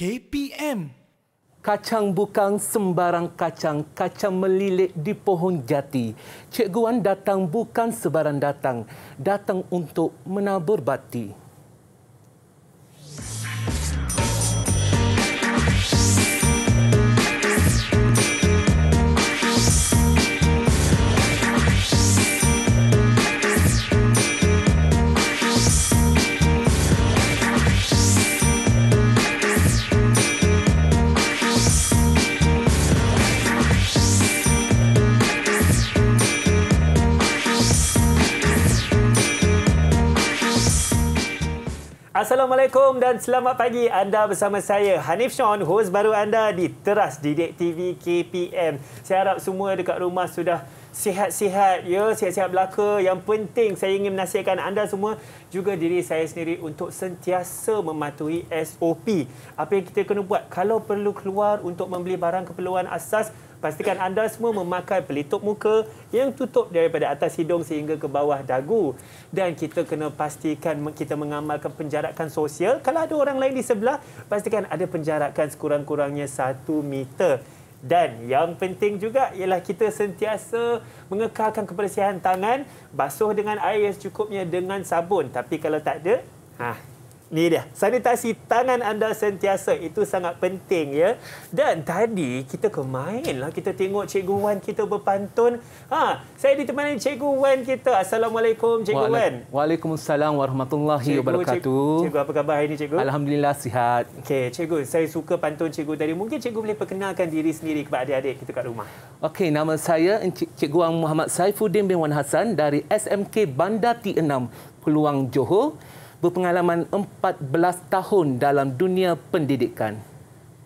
KPM. Kacang bukan sembarang kacang, kacang melilit di pohon jati. Cikguan datang bukan sebarang datang, datang untuk menabur bati. Assalamualaikum dan selamat pagi anda bersama saya Hanif Sean, host baru anda di Teras Didik TV KPM. Saya harap semua dekat rumah sudah sihat-sihat ya, sihat-sihat belaka. Yang penting saya ingin menasihatkan anda semua juga diri saya sendiri untuk sentiasa mematuhi SOP. Apa yang kita kena buat kalau perlu keluar untuk membeli barang keperluan asas Pastikan anda semua memakai pelitup muka yang tutup daripada atas hidung sehingga ke bawah dagu. Dan kita kena pastikan kita mengamalkan penjarakan sosial. Kalau ada orang lain di sebelah, pastikan ada penjarakan sekurang-kurangnya satu meter. Dan yang penting juga ialah kita sentiasa mengekalkan kebersihan tangan, basuh dengan air yang secukupnya dengan sabun. Tapi kalau tak ada, ha, Ni dia. Sanitasi tangan anda sentiasa. Itu sangat penting ya. Dan tadi kita ke mainlah kita tengok Cikgu Wan kita berpantun. Ha, saya ditemani Cikgu Wan kita. Assalamualaikum Cikgu Wa Wan. Waalaikumsalam warahmatullahi wabarakatuh. Cikgu, apa khabar hari ini Cikgu? Alhamdulillah sihat. Okey, Cikgu, saya suka pantun Cikgu tadi. Mungkin Cikgu boleh perkenalkan diri sendiri kepada adik-adik kita kat rumah. Okey, nama saya Cikgu Wan Muhammad Saifuddin bin Wan Hassan dari SMK Bandar T6 Peluang Johor berpengalaman 14 tahun dalam dunia pendidikan.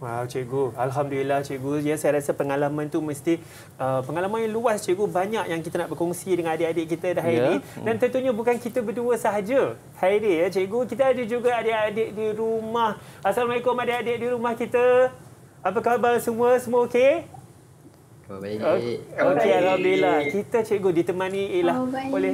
Wow, cikgu. Alhamdulillah, cikgu. Ya, saya rasa pengalaman tu mesti uh, pengalaman yang luas, cikgu. Banyak yang kita nak berkongsi dengan adik-adik kita dah hari ya. ini. Yeah. Dan tentunya bukan kita berdua sahaja. Hari ini, ya, cikgu. Kita ada juga adik-adik di rumah. Assalamualaikum, adik-adik di rumah kita. Apa khabar semua? Semua okey? Baik. Okey, alhamdulillah. Kita cikgu ditemani ialah oh, oleh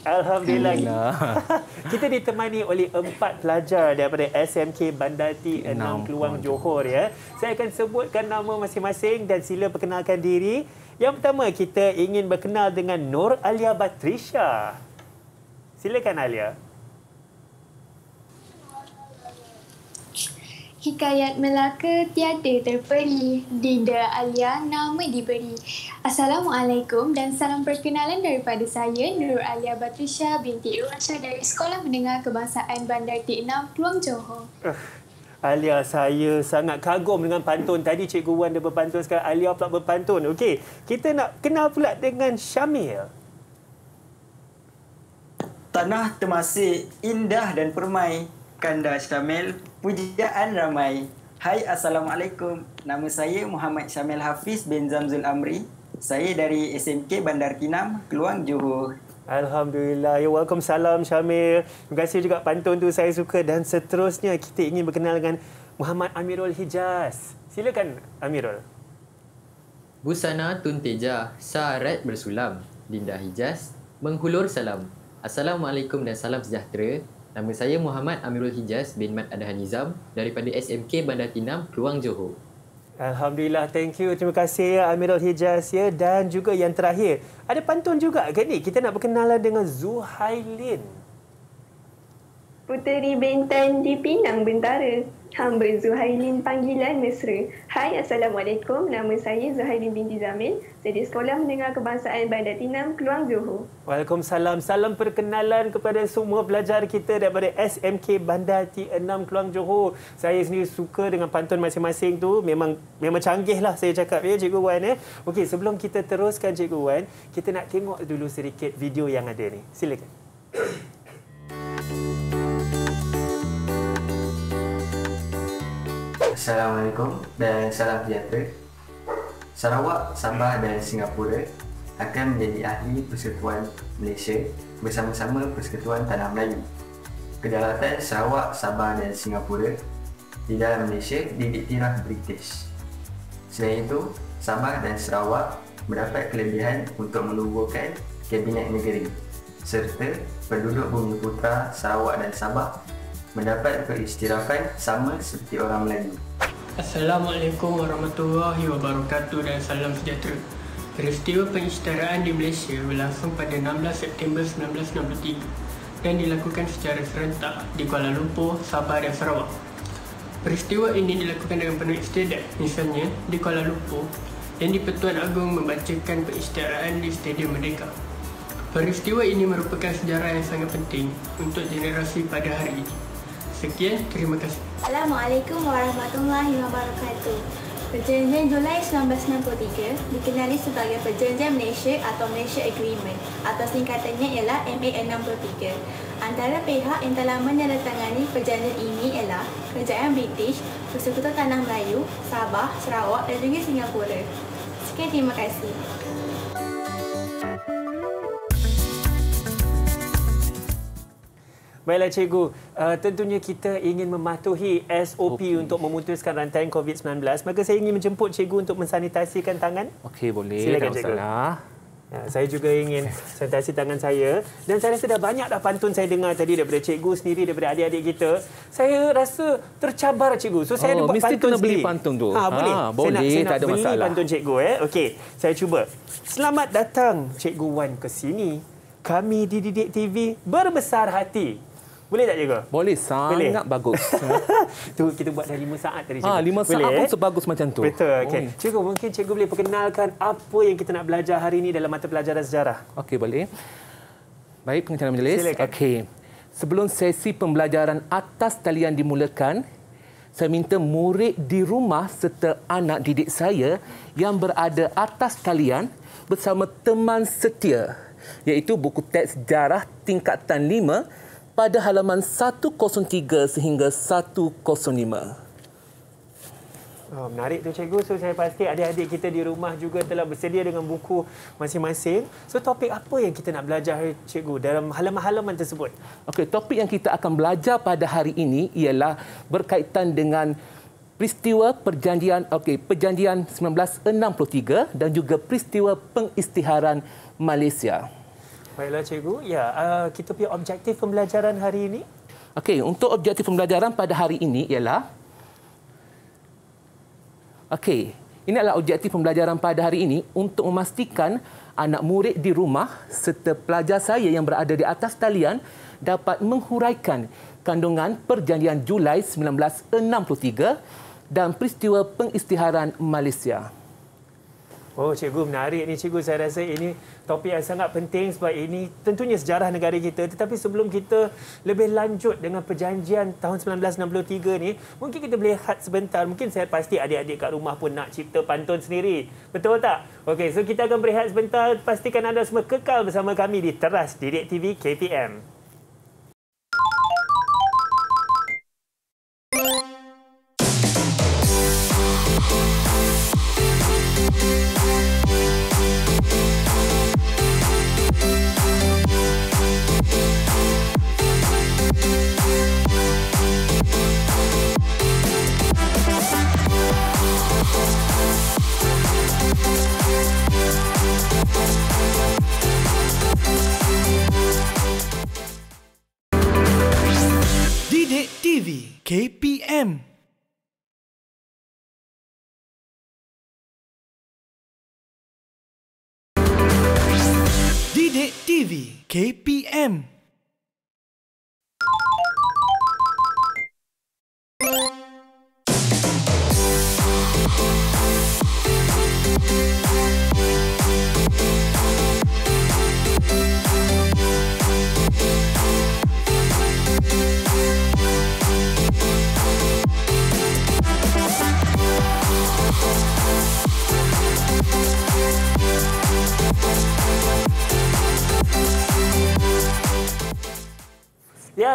Alhamdulillah. alhamdulillah. Kita ditemani oleh empat pelajar daripada SMK Bandati enam 6 Keluang Johor ya. Saya akan sebutkan nama masing-masing dan sila perkenalkan diri. Yang pertama kita ingin berkenal dengan Nur Alia Batrisha. Silakan Alia. Alia. Hikayat Melaka tiada terperi, Dinda Alia nama diberi. Assalamualaikum dan salam perkenalan daripada saya Nur Alia Batrisha binti Rasha dari Sekolah Mendengar Kebangsaan Bandar T6 Peluang Johor. Eh, Alia, saya sangat kagum dengan pantun. Tadi Cikgu Wan dah berpantun, sekarang Alia pula berpantun. Okey, kita nak kenal pula dengan Syamil. Tanah termasih indah dan permai Kanda Syamil, pujaan ramai. Hai Assalamualaikum, nama saya Muhammad Syamil Hafiz bin Zamzul Amri. Saya dari SMK Bandar Kinam, Keluang Johor. Alhamdulillah. Ya, welcome salam Syamil. Terima kasih juga pantun tu saya suka dan seterusnya kita ingin berkenal dengan Muhammad Amirul Hijaz. Silakan Amirul. Busana Tunteja, Saret Bersulam, Dinda Hijaz, menghulur salam. Assalamualaikum dan salam sejahtera Nama saya Muhammad Amirul Hijaz bin Mat Adahan Nizam daripada SMK Bandar Tinam, Keluang Johor. Alhamdulillah, thank you. Terima kasih ya Amirul Hijaz ya dan juga yang terakhir. Ada pantun juga kan ni? Kita nak berkenalan dengan Zuhailin. Puteri Bintan di Pinang bintara. Hamba Zuhailin panggilan mesra. Hai, Assalamualaikum. Nama saya Zuhailin binti Zamil. Saya di Sekolah Menengah Kebangsaan Bandar Tinam, Keluang Johor. Waalaikumsalam. Salam perkenalan kepada semua pelajar kita daripada SMK Bandar T6 Keluang Johor. Saya sendiri suka dengan pantun masing-masing tu. Memang memang canggih lah saya cakap ya, Cikgu Wan. Ya. Okey, sebelum kita teruskan Cikgu Wan, kita nak tengok dulu sedikit video yang ada ni. Silakan. Assalamualaikum dan salam sejahtera. Sarawak, Sabah dan Singapura akan menjadi ahli Persekutuan Malaysia bersama-sama Persekutuan Tanah Melayu. Kedaulatan Sarawak, Sabah dan Singapura di dalam Malaysia didiktirah British. Selain itu, Sabah dan Sarawak mendapat kelebihan untuk menubuhkan Kabinet Negeri serta penduduk bumi putra Sarawak dan Sabah mendapat peristirahan sama seperti orang Melayu. Assalamualaikum warahmatullahi wabarakatuh dan salam sejahtera. Peristiwa penyetaraan di Malaysia berlangsung pada 16 September 1963 dan dilakukan secara serentak di Kuala Lumpur, Sabah dan Sarawak. Peristiwa ini dilakukan dengan penuh istiadat, misalnya di Kuala Lumpur yang di-Pertuan Agong membacakan peristiaraan di Stadium Merdeka. Peristiwa ini merupakan sejarah yang sangat penting untuk generasi pada hari ini. Sekian, terima kasih. Assalamualaikum warahmatullahi wabarakatuh. Perjanjian Julai 1993 dikenali sebagai Perjanjian Malaysia atau Malaysia Agreement atau singkatannya ialah MA63. Antara pihak yang telah menandatangani perjanjian ini ialah Kerajaan British, Persekutuan Tanah Melayu, Sabah, Sarawak dan juga Singapura. Sekian terima kasih. Thank you. Baiklah cikgu, uh, tentunya kita ingin mematuhi SOP okay. untuk memutuskan rantai COVID-19. Maka saya ingin menjemput cikgu untuk mensanitasikan tangan. Okey, boleh. Silakan cikgu. Ya, saya juga ingin sanitasi tangan saya dan saya rasa dah banyak dah pantun saya dengar tadi daripada cikgu sendiri daripada adik-adik kita. Saya rasa tercabar cikgu. So saya oh, nak buat mesti pantun kena beli pantun tu. Ha, boleh. Ha, boleh. Saya nak, saya tak nak beli pantun cikgu eh. Okey, saya cuba. Selamat datang cikgu Wan ke sini. Kami di Didik TV berbesar hati boleh tak juga? Boleh, sangat Boleh. bagus. Itu kita buat dari 5 saat tadi. Ha, ah, 5 saat Boleh? pun eh? sebagus macam tu. Betul. Okay. Hmm. Cikgu, mungkin cikgu boleh perkenalkan apa yang kita nak belajar hari ini dalam mata pelajaran sejarah. Okey, boleh. Baik, pengacara majlis. Okey. Sebelum sesi pembelajaran atas talian dimulakan, saya minta murid di rumah serta anak didik saya yang berada atas talian bersama teman setia iaitu buku teks sejarah tingkatan pada halaman 103 sehingga 105. Oh, ah, menarik tu cikgu. So saya pasti adik-adik kita di rumah juga telah bersedia dengan buku masing-masing. So topik apa yang kita nak belajar cikgu dalam halaman-halaman tersebut? Okey, topik yang kita akan belajar pada hari ini ialah berkaitan dengan peristiwa perjanjian okay, perjanjian 1963 dan juga peristiwa pengistiharan Malaysia. Baiklah cikgu. Ya, uh, kita punya objektif pembelajaran hari ini. Okey, untuk objektif pembelajaran pada hari ini ialah Okey, ini adalah objektif pembelajaran pada hari ini untuk memastikan anak murid di rumah serta pelajar saya yang berada di atas talian dapat menghuraikan kandungan Perjanjian Julai 1963 dan peristiwa pengisytiharan Malaysia. Oh cikgu menarik ni cikgu saya rasa ini topik yang sangat penting sebab ini tentunya sejarah negara kita tetapi sebelum kita lebih lanjut dengan perjanjian tahun 1963 ni mungkin kita boleh hat sebentar mungkin saya pasti adik-adik kat rumah pun nak cipta pantun sendiri betul tak okey so kita akan berehat sebentar pastikan anda semua kekal bersama kami di teras Direct TV KPM KP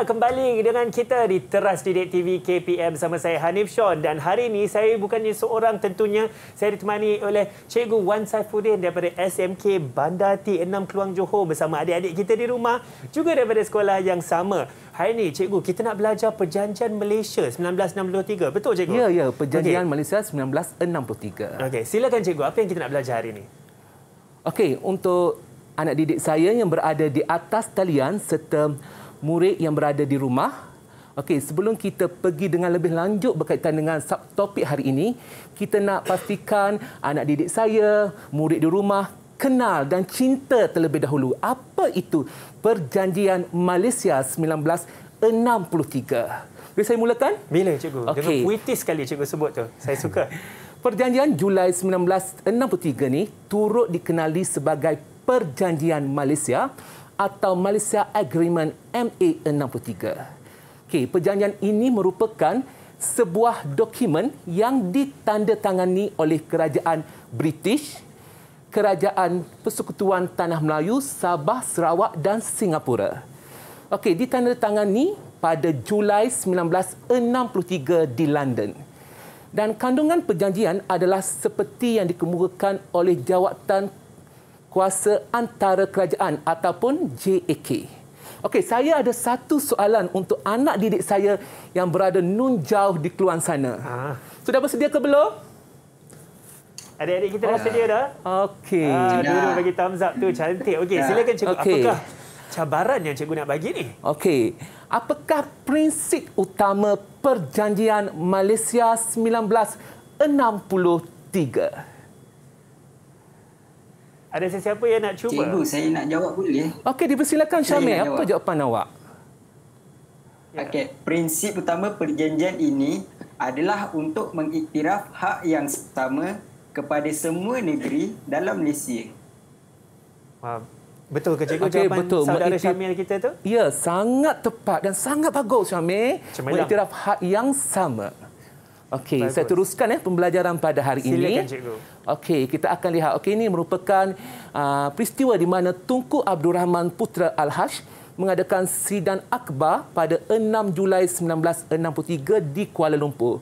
kembali dengan kita di Teras Didik TV KPM sama saya Hanif Sean dan hari ini saya bukannya seorang tentunya saya ditemani oleh Cikgu Wan Saifuddin daripada SMK Bandar T6 Keluang Johor bersama adik-adik kita di rumah juga daripada sekolah yang sama. Hari ini Cikgu kita nak belajar Perjanjian Malaysia 1963. Betul Cikgu? Ya, ya. Perjanjian okay. Malaysia 1963. Okay silakan Cikgu. Apa yang kita nak belajar hari ini? Okey, untuk anak didik saya yang berada di atas talian serta murid yang berada di rumah. Okey, sebelum kita pergi dengan lebih lanjut berkaitan dengan subtopik hari ini, kita nak pastikan anak didik saya, murid di rumah kenal dan cinta terlebih dahulu. Apa itu Perjanjian Malaysia 1963? Boleh saya mulakan? Bila, cikgu? Okay. Dengan puitis sekali cikgu sebut tu. Saya suka. Perjanjian Julai 1963 ni turut dikenali sebagai Perjanjian Malaysia atau Malaysia Agreement MA63. Okay, perjanjian ini merupakan sebuah dokumen yang ditandatangani oleh kerajaan British, kerajaan Persekutuan Tanah Melayu, Sabah, Sarawak dan Singapura. Okey, ditandatangani pada Julai 1963 di London. Dan kandungan perjanjian adalah seperti yang dikemukakan oleh jawatan kuasa antara kerajaan ataupun JAK. Okey, saya ada satu soalan untuk anak didik saya yang berada nun jauh di keluar sana. Ha. Sudah bersedia ke belum? Adik-adik kita dah oh. sedia dah. Okey. Uh, dulu bagi thumbs up tu cantik. Okey, ya. silakan cikgu. Okay. Apakah cabaran yang cikgu nak bagi ni? Okey. Apakah prinsip utama Perjanjian Malaysia 1963? Ada sesiapa yang nak cuba? Cikgu, saya nak jawab boleh. Okey, dipersilakan Syamil. Apa jawab. jawapan awak? Ya. Okey, prinsip utama perjanjian ini adalah untuk mengiktiraf hak yang sama kepada semua negeri dalam Malaysia. Faham. Betul ke cikgu okay, jawapan betul. saudara Mengiktir- kita tu? Ya, sangat tepat dan sangat bagus Syamil. Mengiktiraf hak yang sama. Okey, saya teruskan ya pembelajaran pada hari Silakan, ini. Okey, kita akan lihat. Okey, ini merupakan uh, peristiwa di mana Tunku Abdul Rahman Putra Al-Hash mengadakan sidang akbar pada 6 Julai 1963 di Kuala Lumpur.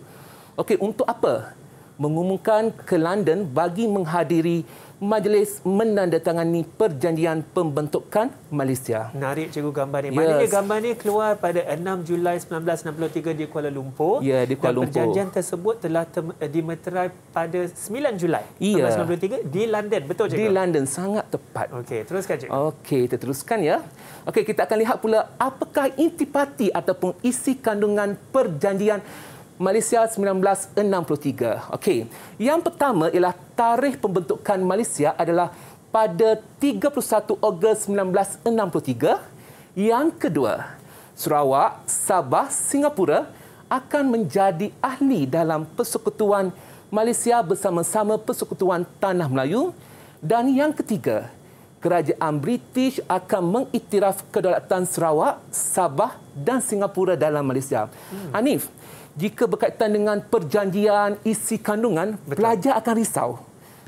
Okey, untuk apa? Mengumumkan ke London bagi menghadiri majlis menandatangani perjanjian pembentukan Malaysia. Menarik cikgu gambar ini. Yes. Maknanya gambar ini keluar pada 6 Julai 1963 di Kuala Lumpur. Ya, di Kuala Lumpur. dan Perjanjian tersebut telah tem- eh, dimeterai pada 9 Julai ya. 1963 di London. Betul cikgu? Di London sangat tepat. Okey, teruskan cikgu. Okey, kita teruskan ya. Okey, kita akan lihat pula apakah intipati ataupun isi kandungan perjanjian Malaysia 1963. Okey. Yang pertama ialah tarikh pembentukan Malaysia adalah pada 31 Ogos 1963. Yang kedua, Sarawak, Sabah, Singapura akan menjadi ahli dalam persekutuan Malaysia bersama-sama persekutuan Tanah Melayu. Dan yang ketiga, kerajaan British akan mengiktiraf kedaulatan Sarawak, Sabah dan Singapura dalam Malaysia. Hmm. Hanif, jika berkaitan dengan perjanjian isi kandungan, Betul. pelajar akan risau.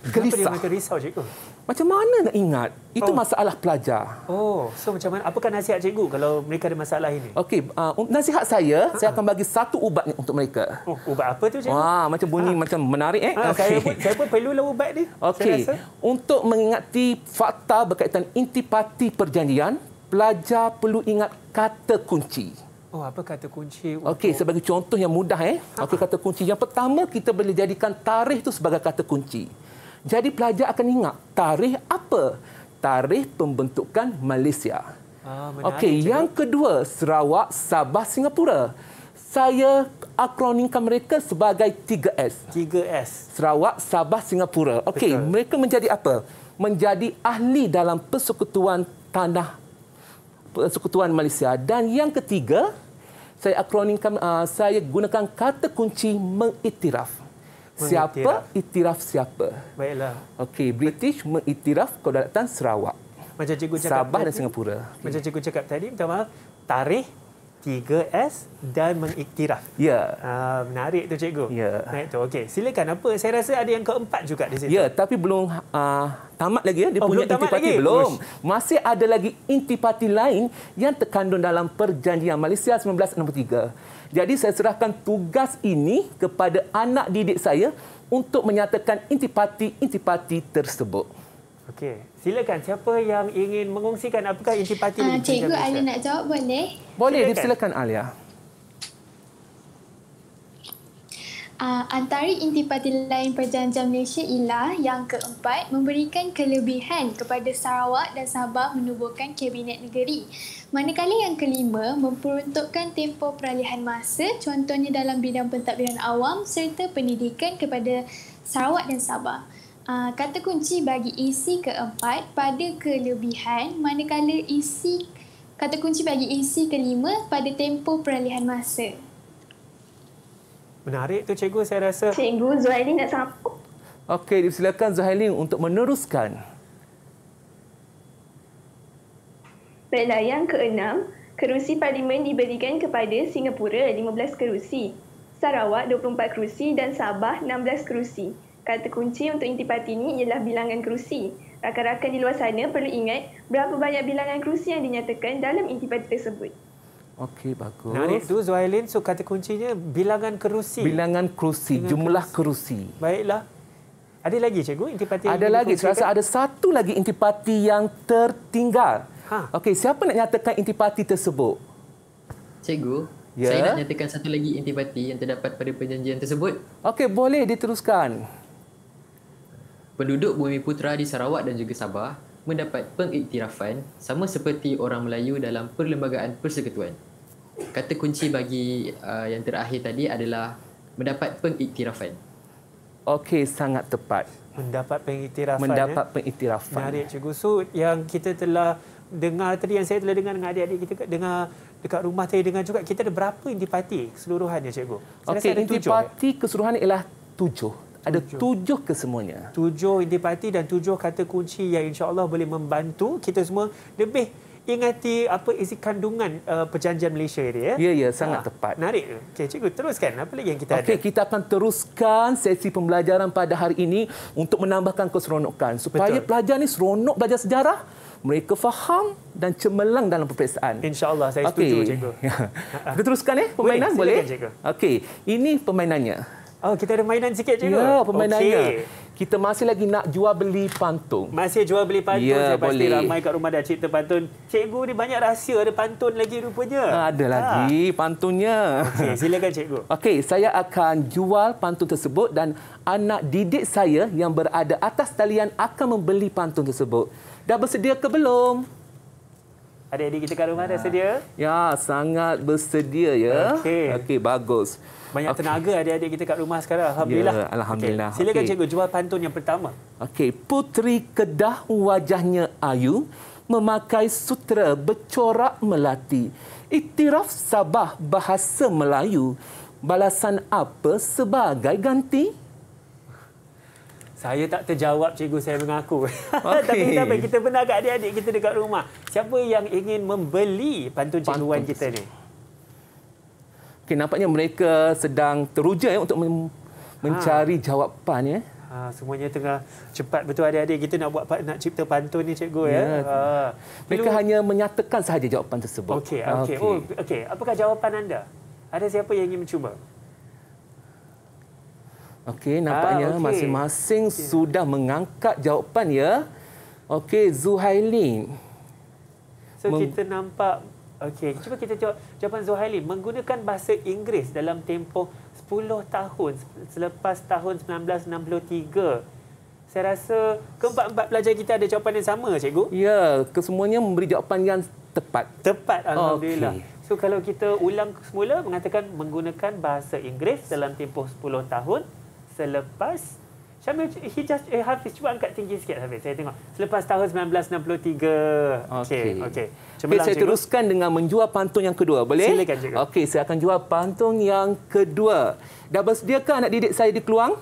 Gelisah. Kenapa dia akan risau, cikgu? Macam mana nak ingat? Itu oh. masalah pelajar. Oh, so macam mana? Apakah nasihat cikgu kalau mereka ada masalah ini? Okey, uh, um, nasihat saya, Ha-ha. saya akan bagi satu ubat untuk mereka. Oh, ubat apa tu cikgu? Wah, macam bunyi ha macam menarik eh. Ha, okay. saya, pun, saya pun perlulah ubat ni. Okey, untuk mengingati fakta berkaitan intipati perjanjian, pelajar perlu ingat kata kunci. Oh, apa kata kunci? Untuk... sebagai contoh yang mudah eh. Apa kata kunci? Yang pertama kita boleh jadikan tarikh itu sebagai kata kunci. Jadi pelajar akan ingat tarikh apa? Tarikh pembentukan Malaysia. Ah, Okey, yang kedua Sarawak, Sabah, Singapura. Saya akronimkan mereka sebagai 3S. 3S. Sarawak, Sabah, Singapura. Okey, mereka menjadi apa? Menjadi ahli dalam persekutuan tanah persekutuan Malaysia. Dan yang ketiga, saya akronimkan uh, saya gunakan kata kunci mengiktiraf. Siapa iktiraf siapa? Baiklah. Okey, British mengiktiraf kedaulatan Sarawak. Macam cikgu cakap Sabah dan Singapura. Okay. Macam cikgu cakap tadi, minta maaf, tarikh 3S dan mengiktiraf. Ya. Yeah. Uh, menarik tu cikgu. Ya. Yeah. Naik tu. Okey, silakan apa? Saya rasa ada yang keempat juga di situ. Ya, yeah, tapi belum uh, tamat lagi ya dia oh, punya belum intipati lagi. belum. Ush. Masih ada lagi intipati lain yang terkandung dalam perjanjian Malaysia 1963. Jadi saya serahkan tugas ini kepada anak didik saya untuk menyatakan intipati-intipati tersebut. Okey. Silakan siapa yang ingin mengongsikan apakah intipati uh, Cikgu Cikgu Alia nak jawab boleh? Boleh, silakan, silakan Alia. Uh, ah, antara intipati lain Perjanjian Malaysia ialah yang keempat memberikan kelebihan kepada Sarawak dan Sabah menubuhkan Kabinet Negeri. Manakala yang kelima memperuntukkan tempoh peralihan masa contohnya dalam bidang pentadbiran awam serta pendidikan kepada Sarawak dan Sabah. Uh, kata kunci bagi isi keempat pada kelebihan manakala isi kata kunci bagi isi kelima pada tempoh peralihan masa. Menarik tu cikgu saya rasa. Cikgu Zuhaili nak sambung. Okey, dipersilakan Zuhaili untuk meneruskan. Baiklah, yang keenam, kerusi parlimen diberikan kepada Singapura 15 kerusi, Sarawak 24 kerusi dan Sabah 16 kerusi kata kunci untuk intipati ini ialah bilangan kerusi. Rakan-rakan di luar sana perlu ingat berapa banyak bilangan kerusi yang dinyatakan dalam intipati tersebut. Okey, bagus. Nah itu Zuhailin, so kata kuncinya bilangan kerusi. Bilangan kerusi, bilangan jumlah kerusi. kerusi. Baiklah. Ada lagi cikgu intipati? Ada lagi. Saya ada satu lagi intipati yang tertinggal. Ha. Okey, siapa nak nyatakan intipati tersebut? Cikgu, ya? saya nak nyatakan satu lagi intipati yang terdapat pada perjanjian tersebut. Okey, boleh diteruskan. Penduduk Bumi Putra di Sarawak dan juga Sabah mendapat pengiktirafan sama seperti orang Melayu dalam Perlembagaan Persekutuan. Kata kunci bagi uh, yang terakhir tadi adalah mendapat pengiktirafan. Okey, sangat tepat. Mendapat pengiktirafan. Mendapat ya? pengiktirafan. Menarik, Cikgu. So, yang kita telah dengar tadi, yang saya telah dengar dengan adik-adik kita dengar dekat rumah saya dengar juga, kita ada berapa intipati keseluruhannya, Cikgu? Okey, intipati eh? keseluruhan ialah tujuh ada tujuh ke semuanya? Tujuh inti parti dan tujuh kata kunci yang insya-Allah boleh membantu kita semua lebih ingati apa isi kandungan uh, perjanjian Malaysia ini ya. Ya ya sangat ha, tepat. Menarik. okay cikgu teruskan apa lagi yang kita okay, ada. Okey kita akan teruskan sesi pembelajaran pada hari ini untuk menambahkan keseronokan supaya Betul. pelajar ini seronok belajar sejarah mereka faham dan cemerlang dalam peperiksaan. Insya-Allah saya okay. setuju cikgu. kita teruskan ya eh, permainan boleh. boleh? Okey, ini permainannya. Oh, kita ada mainan sikit juga. Ya, permainannya. Okay. Kita masih lagi nak jual beli pantun. Masih jual beli pantun. Ya, Saya boleh. pasti ramai kat rumah dah cipta pantun. Cikgu ni banyak rahsia ada pantun lagi rupanya. Ha, ada ha. lagi pantunnya. Okey, silakan cikgu. Okey, saya akan jual pantun tersebut dan anak didik saya yang berada atas talian akan membeli pantun tersebut. Dah bersedia ke belum? Adik-adik kita kat rumah ya. dah ah. sedia? Ya, sangat bersedia ya. Okey. Okey, bagus. Banyak okay. tenaga adik-adik kita kat rumah sekarang. Alhamdulillah. Ya, Alhamdulillah. Okay. Silakan okay. cikgu jual pantun yang pertama. Okey, Putri Kedah wajahnya ayu memakai sutra bercorak melati. Itiraf Sabah bahasa Melayu. Balasan apa sebagai ganti? Saya tak terjawab cikgu saya mengaku. Okay. Tapi kita pun kita pun agak adik-adik kita dekat rumah. Siapa yang ingin membeli pantun cikgu kita ni? Okay, nampaknya mereka sedang teruja ya, untuk mencari ha. jawapan. Ya. Ha, semuanya tengah cepat betul adik-adik. Kita nak buat nak cipta pantun ni cikgu. Eh. Ya. ya. Ha. Mereka Lalu... hanya menyatakan sahaja jawapan tersebut. Okey, okey. Okay. Oh, okay. Apakah jawapan anda? Ada siapa yang ingin mencuba? Okey, nampaknya ha, okay. masing-masing okay. sudah mengangkat jawapan ya. Okey, Zuhailin. So, Mem- kita nampak Okey, cuba kita tengok jawapan Zuhaili menggunakan bahasa Inggeris dalam tempoh 10 tahun selepas tahun 1963. Saya rasa keempat-empat pelajar kita ada jawapan yang sama, cikgu. Ya, kesemuanya memberi jawapan yang tepat. Tepat alhamdulillah. Okay. So kalau kita ulang semula mengatakan menggunakan bahasa Inggeris dalam tempoh 10 tahun selepas 1963. Syamil, he just, eh, Hafiz, cuba angkat tinggi sikit Hafiz. Saya tengok. Selepas tahun 1963. Okey. Okey. Okay, saya cikgu. teruskan dengan menjual pantun yang kedua. Boleh? Silakan, cikgu. Okey, saya akan jual pantun yang kedua. Dah bersediakah anak didik saya di Keluang?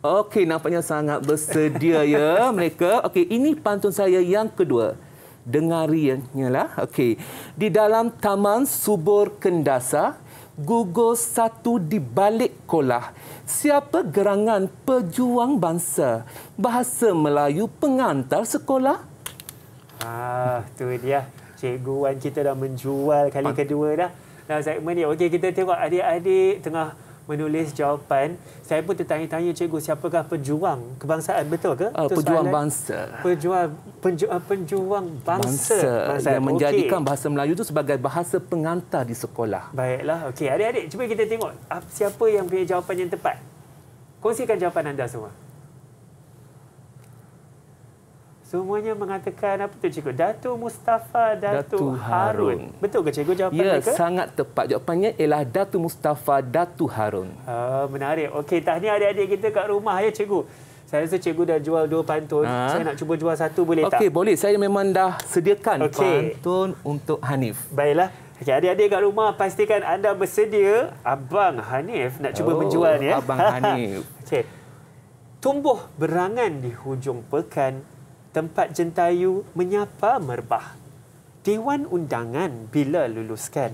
Okey, nampaknya sangat bersedia ya mereka. Okey, ini pantun saya yang kedua. Dengarinya lah. Okey. Di dalam taman subur kendasa, gugur satu di balik kolah. Siapa gerangan pejuang bangsa? Bahasa Melayu pengantar sekolah? Ah, tu dia. Cikgu Wan kita dah menjual kali Pan. kedua dah. Dalam segmen ni. Okey, kita tengok adik-adik tengah menulis jawapan. Saya pun tertanya-tanya cikgu siapakah pejuang kebangsaan betul ke? Uh, pejuang soalan. bangsa. Pejuang penjuang, uh, penjuang bangsa. bangsa yang menjadikan okay. bahasa Melayu itu sebagai bahasa pengantar di sekolah. Baiklah. Okey, adik-adik cuba kita tengok ah, siapa yang punya jawapan yang tepat. Kongsikan jawapan anda semua. Semuanya mengatakan apa tu cikgu? Datu Mustafa Datu, Datu Harun. Harun. Betul ke cikgu jawapan ya, mereka? Ya, sangat tepat. Jawapannya ialah Datu Mustafa Datu Harun. Uh, menarik. Okey, tahniah adik-adik kita kat rumah ya cikgu. Saya rasa cikgu dah jual dua pantun. Ha? Saya nak cuba jual satu boleh okay, tak? Okey, boleh. Saya memang dah sediakan okay. pantun untuk Hanif. Baiklah. Okey, adik-adik kat rumah pastikan anda bersedia Abang Hanif nak cuba oh, menjual ya. Abang Hanif. Okey. Tumbuh berangan di hujung pekan tempat jentayu menyapa merbah. Dewan undangan bila luluskan.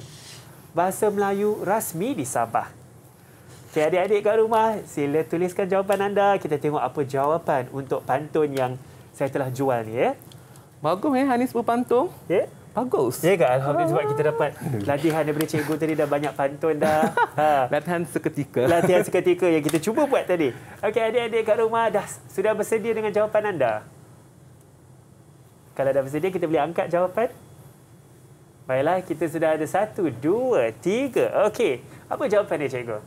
Bahasa Melayu rasmi di Sabah. Okay, adik-adik kat rumah, sila tuliskan jawapan anda. Kita tengok apa jawapan untuk pantun yang saya telah jual ni. Eh? Bagus, eh? Hanis berpantun. Ya? Yeah? Bagus. Ya, Kak. Alhamdulillah sebab kita dapat latihan daripada cikgu tadi dah banyak pantun dah. Ha. latihan seketika. latihan seketika yang kita cuba buat tadi. Okey, adik-adik kat rumah dah sudah bersedia dengan jawapan anda? Kalau dah bersedia, kita boleh angkat jawapan. Baiklah, kita sudah ada satu, dua, tiga. Okey, apa jawapan dia, cikgu?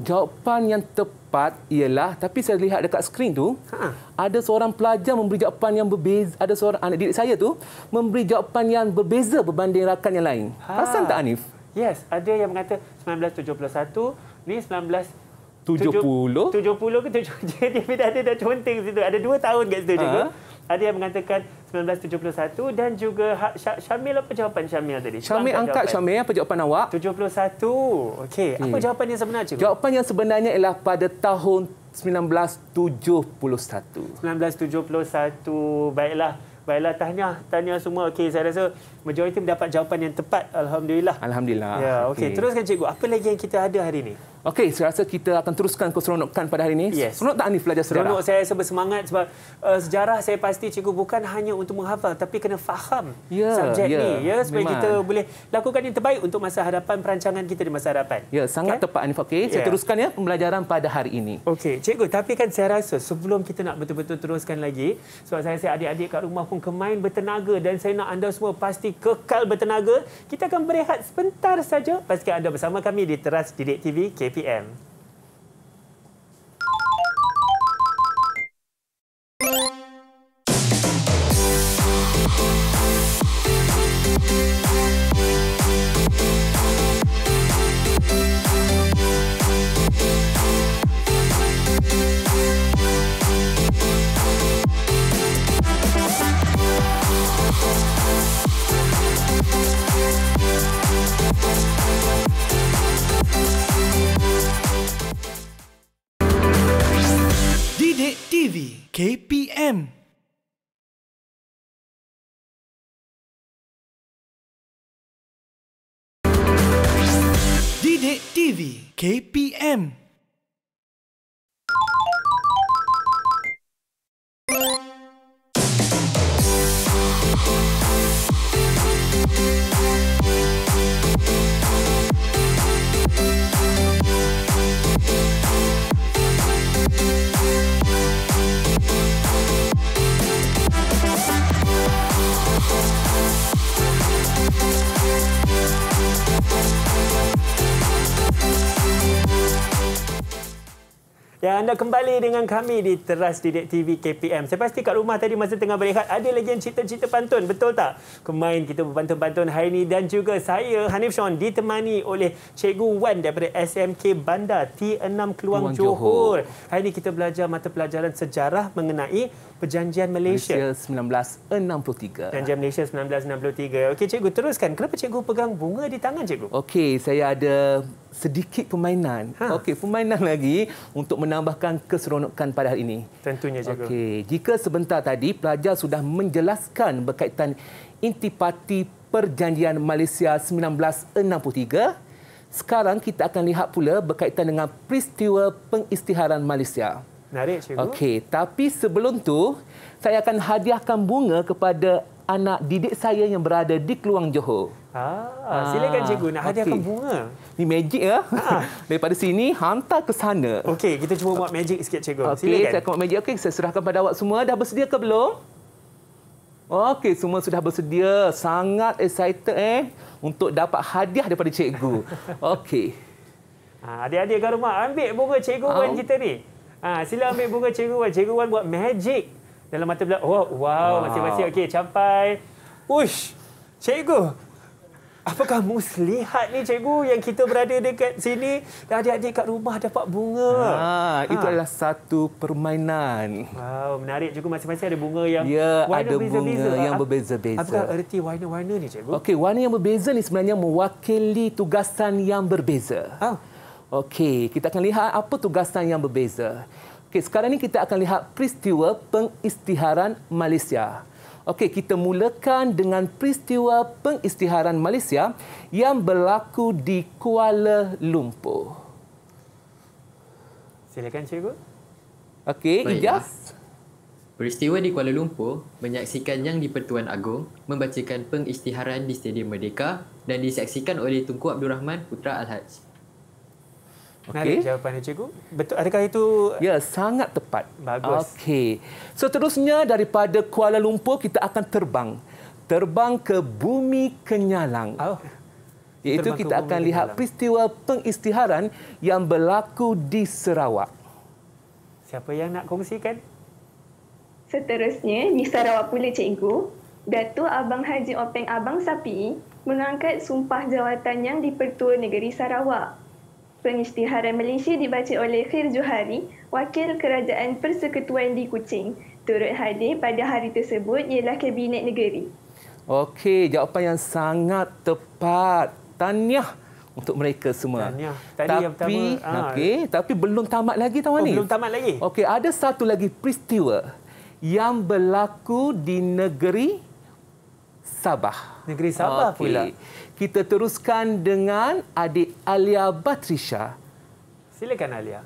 Jawapan yang tepat ialah, tapi saya lihat dekat skrin tu, ha. ha. ada seorang pelajar memberi jawapan yang berbeza, ada seorang anak didik saya tu memberi jawapan yang berbeza berbanding rakan yang lain. Ha. Pasang tak, Anif? Yes, ada yang mengata 1971, ni 1970. 70 ke 70, dia ada dah conteng situ. Ada dua tahun kat situ, ha. cikgu. Ada yang mengatakan 1971 dan juga ha, Syamil apa jawapan Syamil tadi? Syamil angkat Syamil apa jawapan awak? 71. Okey, okay. apa hmm. jawapan yang sebenar cikgu? Jawapan yang sebenarnya ialah pada tahun 1971. 1971. Baiklah. Baiklah tahniah, tahniah semua. Okey, saya rasa majoriti mendapat jawapan yang tepat. Alhamdulillah. Alhamdulillah. Ya, okey. Okay. Teruskan cikgu. Apa lagi yang kita ada hari ini? Okey, saya rasa kita akan teruskan keseronokan pada hari ini. Yes. Seronok tak Anif belajar sejarah? Seronok, saya bersemangat sebab uh, sejarah saya pasti cikgu bukan hanya untuk menghafal tapi kena faham yeah, subjek yeah. ni. Ya, ya supaya Memang. kita boleh lakukan yang terbaik untuk masa hadapan, perancangan kita di masa hadapan. Ya, yeah, sangat okay? tepat Anif. Okey, yeah. saya ya. teruskan ya pembelajaran pada hari ini. Okey, cikgu, tapi kan saya rasa sebelum kita nak betul-betul teruskan lagi, sebab saya rasa adik-adik kat rumah pun kemain bertenaga dan saya nak anda semua pasti kekal bertenaga, kita akan berehat sebentar saja. Pastikan anda bersama kami di Teras Didik TV, KPM. APM KPM. Didik TV KPM. Dan anda kembali dengan kami di Teras Didik TV KPM. Saya pasti kat rumah tadi masa tengah berehat ada lagi yang cerita-cerita pantun. Betul tak? Kemain kita berpantun-pantun hari ini. Dan juga saya, Hanif Sean, ditemani oleh Cikgu Wan daripada SMK Bandar T6 Keluang, Johor. Johor. Hari ini kita belajar mata pelajaran sejarah mengenai Perjanjian Malaysia. Malaysia 1963. Perjanjian Malaysia 1963. Okey, cikgu teruskan. Kenapa cikgu pegang bunga di tangan cikgu? Okey, saya ada sedikit permainan. Ha. Okey, permainan lagi untuk menambahkan keseronokan pada hari ini. Tentunya cikgu. Okey, jika sebentar tadi pelajar sudah menjelaskan berkaitan intipati Perjanjian Malaysia 1963, sekarang kita akan lihat pula berkaitan dengan peristiwa pengistiharan Malaysia. Menarik, Cikgu. Okey, tapi sebelum tu saya akan hadiahkan bunga kepada anak didik saya yang berada di Keluang Johor. Ah, silakan ah, cikgu nak hadiahkan okay. bunga. Ni magic ya. Ha. Daripada sini hantar ke sana. Okey, kita cuba buat magic sikit cikgu. Okay, silakan. Okey, saya akan buat magic. Okey, saya serahkan pada awak semua. Dah bersedia ke belum? Okey, semua sudah bersedia. Sangat excited eh untuk dapat hadiah daripada cikgu. Okey. Ha, adik-adik kat rumah, ambil bunga cikgu buat ha. kita ni. Ha, sila ambil bunga Cikgu Wan. Cikgu Wan buat magic dalam mata belakang. Oh, wow, wow. masing-masing. Okey, capai. Ush, Cikgu. Apakah muslihat ni cikgu yang kita berada dekat sini dan adik-adik kat rumah dapat bunga? Ah, ha, itu ha. adalah satu permainan. Wow, menarik cikgu masing-masing ada bunga yang ya, ada bunga yang berbeza-beza. Apa erti warna-warna ni cikgu? Okey, warna yang berbeza ni sebenarnya mewakili tugasan yang berbeza. Oh. Okey, kita akan lihat apa tugasan yang berbeza. Okey, sekarang ini kita akan lihat peristiwa pengistiharan Malaysia. Okey, kita mulakan dengan peristiwa pengistiharan Malaysia yang berlaku di Kuala Lumpur. Silakan cikgu. Okey, Ijaz. Peristiwa di Kuala Lumpur menyaksikan Yang di-Pertuan Agong membacakan pengisytiharan di Stadium Merdeka dan disaksikan oleh Tunku Abdul Rahman Putra Al-Haj. Menarik okay. jawapan dia, cikgu. Betul, adakah itu? Ya, sangat tepat. Bagus. Okey. Seterusnya, daripada Kuala Lumpur, kita akan terbang. Terbang ke Bumi Kenyalang. Oh. Iaitu kita akan lihat peristiwa pengistiharan yang berlaku di Sarawak. Siapa yang nak kongsikan? Seterusnya, di Sarawak pula, cikgu. Datu Abang Haji Openg Abang Sapi mengangkat sumpah jawatan yang di pertua negeri Sarawak. Pengisytiharan Malaysia dibaca oleh Khir Johari, Wakil Kerajaan Persekutuan di Kuching. Turut hadir pada hari tersebut ialah Kabinet Negeri. Okey, jawapan yang sangat tepat. Tahniah untuk mereka semua. Tahniah. Tadi tapi, yang pertama, ah, okay, ha. tapi belum tamat lagi tahun oh, ini. Belum tamat lagi? Okey, ada satu lagi peristiwa yang berlaku di negeri Sabah. Negeri Sabah okay. pula. Kita teruskan dengan adik Alia Batrisha. Silakan Alia.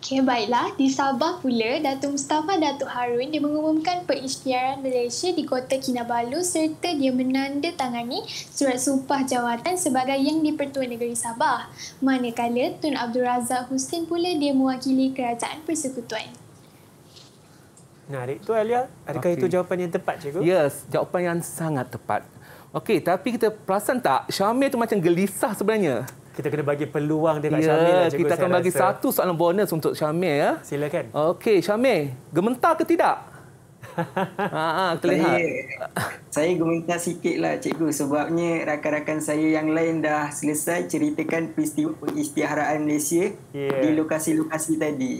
Okay, baiklah, di Sabah pula, Datuk Mustafa Datuk Harun dia mengumumkan perisytiharan Malaysia di Kota Kinabalu serta dia menandatangani surat sumpah jawatan sebagai yang dipertua negeri Sabah. Manakala Tun Abdul Razak Hussein pula dia mewakili Kerajaan Persekutuan. Menarik tu Alia. Adakah okay. itu jawapan yang tepat cikgu? Yes, jawapan yang sangat tepat. Okey, tapi kita perasan tak Syamil tu macam gelisah sebenarnya. Kita kena bagi peluang dekat ya, Syamil lah cikgu. Kita akan bagi rasa. satu soalan bonus untuk Syamil ya. Silakan. Okey, Syamil, gementar ke tidak? ha, ha, saya, saya gementar sikit lah cikgu sebabnya rakan-rakan saya yang lain dah selesai ceritakan peristiwa peristiharaan Malaysia yeah. di lokasi-lokasi tadi.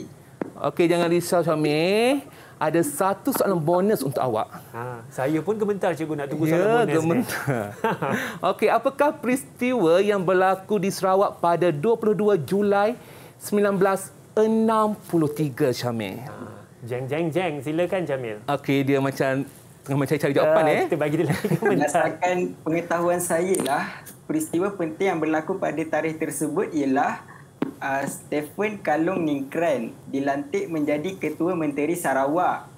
Okey jangan risau Syamil ada satu soalan bonus untuk awak. Ha, saya pun gemetar cikgu nak tunggu ya, soalan bonus. Ya, gemetar. Okey, apakah peristiwa yang berlaku di Sarawak pada 22 Julai 1963, Syamil? Ha, jeng, jeng, jeng. Silakan, Jamil. Okey, dia macam tengah mencari-cari jawapan. Uh, eh. Kita bagi dia lagi gemetar. Berdasarkan pengetahuan saya, lah, peristiwa penting yang berlaku pada tarikh tersebut ialah uh, Stephen Kalung Ningkran dilantik menjadi Ketua Menteri Sarawak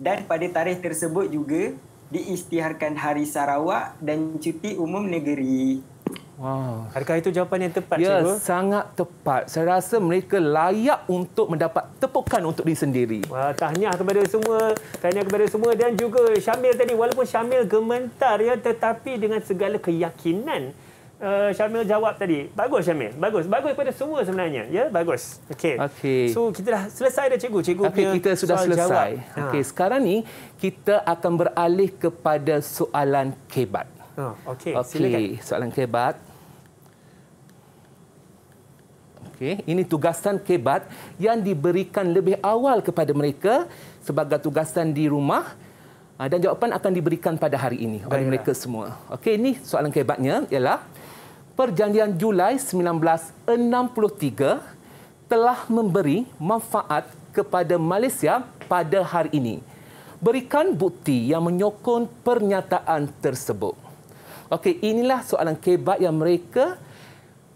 dan pada tarikh tersebut juga diisytiharkan Hari Sarawak dan cuti umum negeri. Wow. harga itu jawapan yang tepat, ya, Cikgu? Ya, sangat tepat. Saya rasa mereka layak untuk mendapat tepukan untuk diri sendiri. Wah, tahniah kepada semua. Tahniah kepada semua. Dan juga Syamil tadi, walaupun Syamil gementar, ya, tetapi dengan segala keyakinan, uh, Syamil jawab tadi. Bagus Syamil. Bagus. Bagus kepada semua sebenarnya. Ya, bagus. Okey. Okey. So kita dah selesai dah cikgu. Cikgu okay, punya kita sudah soal selesai. Okey, ha. sekarang ni kita akan beralih kepada soalan kebat. Ha, okey. Okay. Silakan. Soalan kebat. Okey, ini tugasan kebat yang diberikan lebih awal kepada mereka sebagai tugasan di rumah ah, dan jawapan akan diberikan pada hari ini oleh mereka semua. Okey, ini soalan kebatnya ialah Perjanjian Julai 1963 telah memberi manfaat kepada Malaysia pada hari ini. Berikan bukti yang menyokong pernyataan tersebut. Okey, inilah soalan kebat yang mereka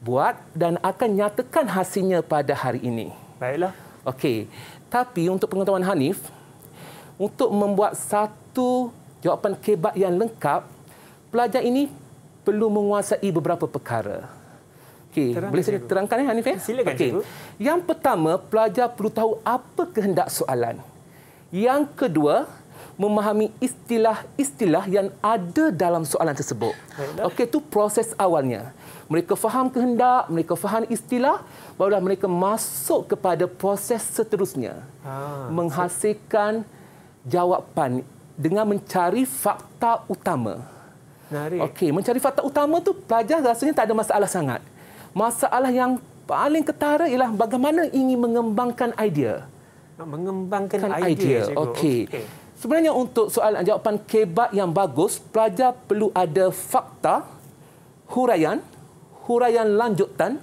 buat dan akan nyatakan hasilnya pada hari ini. Baiklah. Okey. Tapi untuk pengetahuan Hanif, untuk membuat satu jawapan kebat yang lengkap, pelajar ini perlu menguasai beberapa perkara. Okey, boleh saya terangkan ya Hanif ya? Silakan okay. Yang pertama, pelajar perlu tahu apa kehendak soalan. Yang kedua, memahami istilah-istilah yang ada dalam soalan tersebut. Okey, itu proses awalnya. Mereka faham kehendak, mereka faham istilah, barulah mereka masuk kepada proses seterusnya. Ha, menghasilkan so. jawapan dengan mencari fakta utama. Menarik. Okey, mencari fakta utama tu pelajar rasanya tak ada masalah sangat. Masalah yang paling ketara ialah bagaimana ingin mengembangkan idea. Ah, mengembangkan kan idea, idea. Okey. Okay. Sebenarnya untuk soalan ah, jawapan kebat yang bagus, pelajar perlu ada fakta, huraian, huraian lanjutan,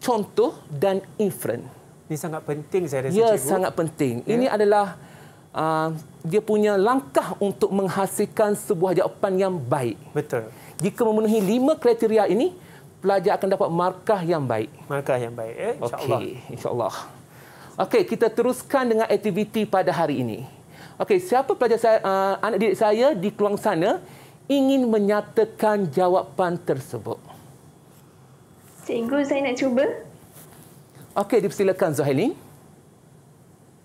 contoh dan inference. Ini sangat penting saya rasa ya, cikgu. Ya, sangat penting. Ya. Ini ya. adalah uh, dia punya langkah untuk menghasilkan sebuah jawapan yang baik. Betul. Jika memenuhi lima kriteria ini, pelajar akan dapat markah yang baik. Markah yang baik, eh? insyaAllah. Okey, insyaAllah. Okay, kita teruskan dengan aktiviti pada hari ini. Okay, siapa pelajar saya, uh, anak didik saya di keluang sana ingin menyatakan jawapan tersebut? Cikgu, saya nak cuba. Okey, dipersilakan Zahilin.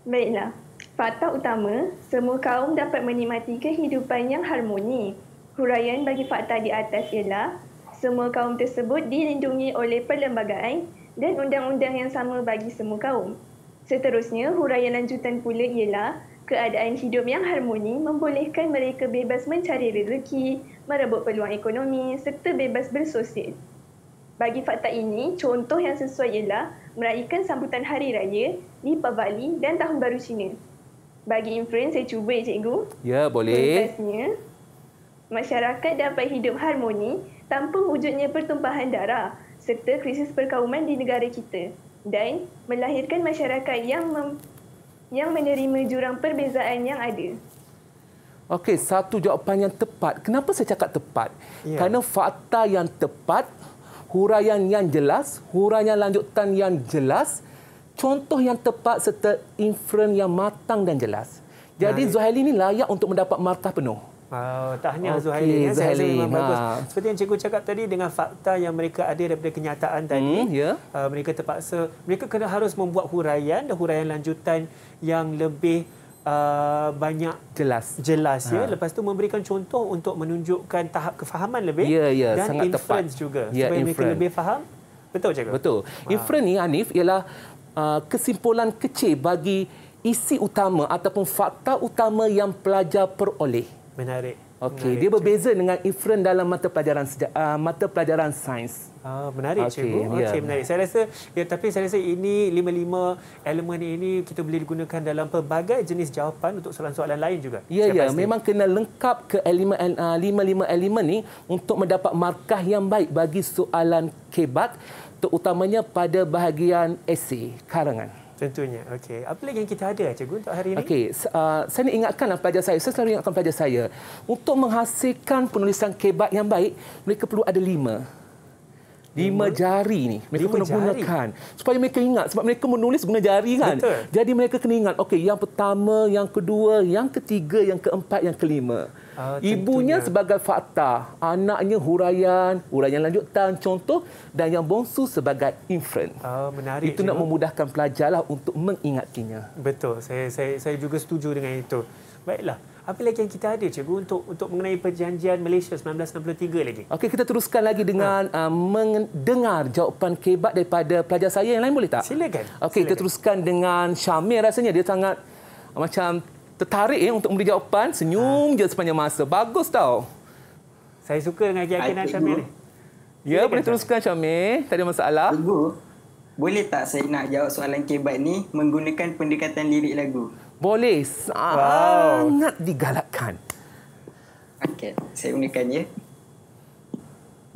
Baiklah. Fakta utama, semua kaum dapat menikmati kehidupan yang harmoni. Huraian bagi fakta di atas ialah semua kaum tersebut dilindungi oleh perlembagaan dan undang-undang yang sama bagi semua kaum. Seterusnya, huraian lanjutan pula ialah keadaan hidup yang harmoni membolehkan mereka bebas mencari rezeki, merebut peluang ekonomi serta bebas bersosial. Bagi fakta ini, contoh yang sesuai ialah meraihkan sambutan Hari Raya, Lipa Bali dan Tahun Baru Cina bagi influence saya cuba ya cikgu. Ya, boleh. Tentasnya, masyarakat dapat hidup harmoni tanpa wujudnya pertumpahan darah serta krisis perkauman di negara kita dan melahirkan masyarakat yang mem- yang menerima jurang perbezaan yang ada. Okey, satu jawapan yang tepat. Kenapa saya cakap tepat? Ya. Karena fakta yang tepat, huraian yang jelas, huraian lanjutan yang jelas, contoh yang tepat serta inferen yang matang dan jelas. Jadi nah, Zuhaili ini layak untuk mendapat markah penuh. Oh, ah, tahniah okay, Zuhaili. Ya. Zuhaili. Ha. Seperti yang cikgu cakap tadi dengan fakta yang mereka ada daripada kenyataan tadi, hmm, yeah. Ya. uh, mereka terpaksa, mereka kena harus membuat huraian dan huraian lanjutan yang lebih Uh, banyak jelas jelas ya. ha. ya lepas tu memberikan contoh untuk menunjukkan tahap kefahaman lebih ya, ya, dan inference tepat. juga ya, supaya inference. mereka lebih faham betul cakap. betul ha. inference ni Anif ialah Ah, kesimpulan kecil bagi isi utama ataupun fakta utama yang pelajar peroleh. Menarik. Okey, dia berbeza cik. dengan ifren dalam mata pelajaran uh, mata pelajaran sains. Ah, menarik okay, cikgu. Ya. Okey, yeah. menarik. Saya rasa ya tapi saya rasa ini lima-lima elemen ini kita boleh gunakan dalam pelbagai jenis jawapan untuk soalan-soalan lain juga. Ya, yeah, yeah. memang kena lengkap ke elemen ah, lima-lima elemen ni untuk mendapat markah yang baik bagi soalan kebat terutamanya pada bahagian esei karangan. Tentunya. Okey. Apa lagi yang kita ada, Cikgu, untuk hari ini? Okey. Uh, saya nak ingatkan pelajar saya. Saya selalu ingatkan pelajar saya. Untuk menghasilkan penulisan kebat yang baik, mereka perlu ada lima. Lima jari ni mereka lima perlu jari. gunakan supaya mereka ingat sebab mereka menulis guna jari kan Betul. jadi mereka kena ingat okey yang pertama yang kedua yang ketiga yang keempat yang kelima Ah, Ibunya tentunya. sebagai fakta, anaknya huraian, huraian lanjutan, contoh dan yang bongsu sebagai inferen. Ah, menarik. Itu nak memudahkan pelajar lah untuk mengingatinya. Betul. Saya, saya, saya juga setuju dengan itu. Baiklah. Apa lagi yang kita ada cikgu untuk untuk mengenai perjanjian Malaysia 1963 lagi? Okey kita teruskan lagi dengan ha. Ah. uh, mendengar jawapan kebat daripada pelajar saya yang lain boleh tak? Silakan. Okey kita teruskan dengan Syamir rasanya dia sangat uh, macam tertarik eh, untuk memberi jawapan, senyum ha. je sepanjang masa. Bagus tau. Saya suka dengan keyakinan Syamil ni. Ya, boleh teruskan Syamil. Tak ada masalah. Tunggu. Boleh tak saya nak jawab soalan kebat ni menggunakan pendekatan lirik lagu? Boleh. Sangat wow. digalakkan. Okey, saya gunakan ya.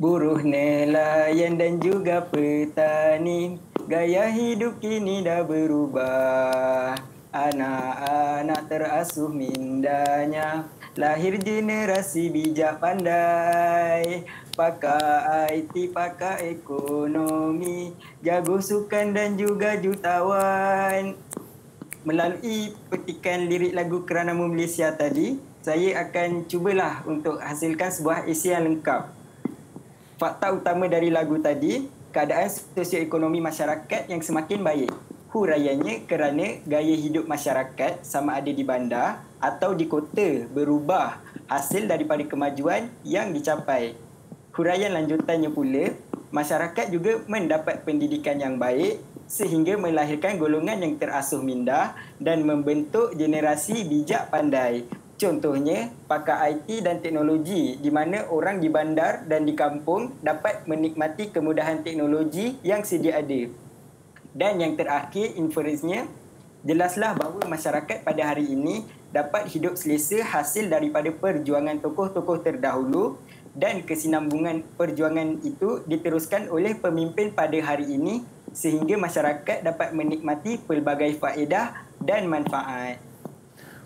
Buruh nelayan dan juga petani Gaya hidup kini dah berubah anak-anak terasuh mindanya lahir generasi bijak pandai pakai IT pakai ekonomi jago sukan dan juga jutawan melalui petikan lirik lagu kerana Malaysia tadi saya akan cubalah untuk hasilkan sebuah isi yang lengkap fakta utama dari lagu tadi keadaan sosioekonomi masyarakat yang semakin baik huraiannya kerana gaya hidup masyarakat sama ada di bandar atau di kota berubah hasil daripada kemajuan yang dicapai. Huraian lanjutannya pula, masyarakat juga mendapat pendidikan yang baik sehingga melahirkan golongan yang terasuh minda dan membentuk generasi bijak pandai. Contohnya, pakar IT dan teknologi di mana orang di bandar dan di kampung dapat menikmati kemudahan teknologi yang sedia ada. Dan yang terakhir inferensinya, jelaslah bahawa masyarakat pada hari ini dapat hidup selesa hasil daripada perjuangan tokoh-tokoh terdahulu dan kesinambungan perjuangan itu diteruskan oleh pemimpin pada hari ini sehingga masyarakat dapat menikmati pelbagai faedah dan manfaat.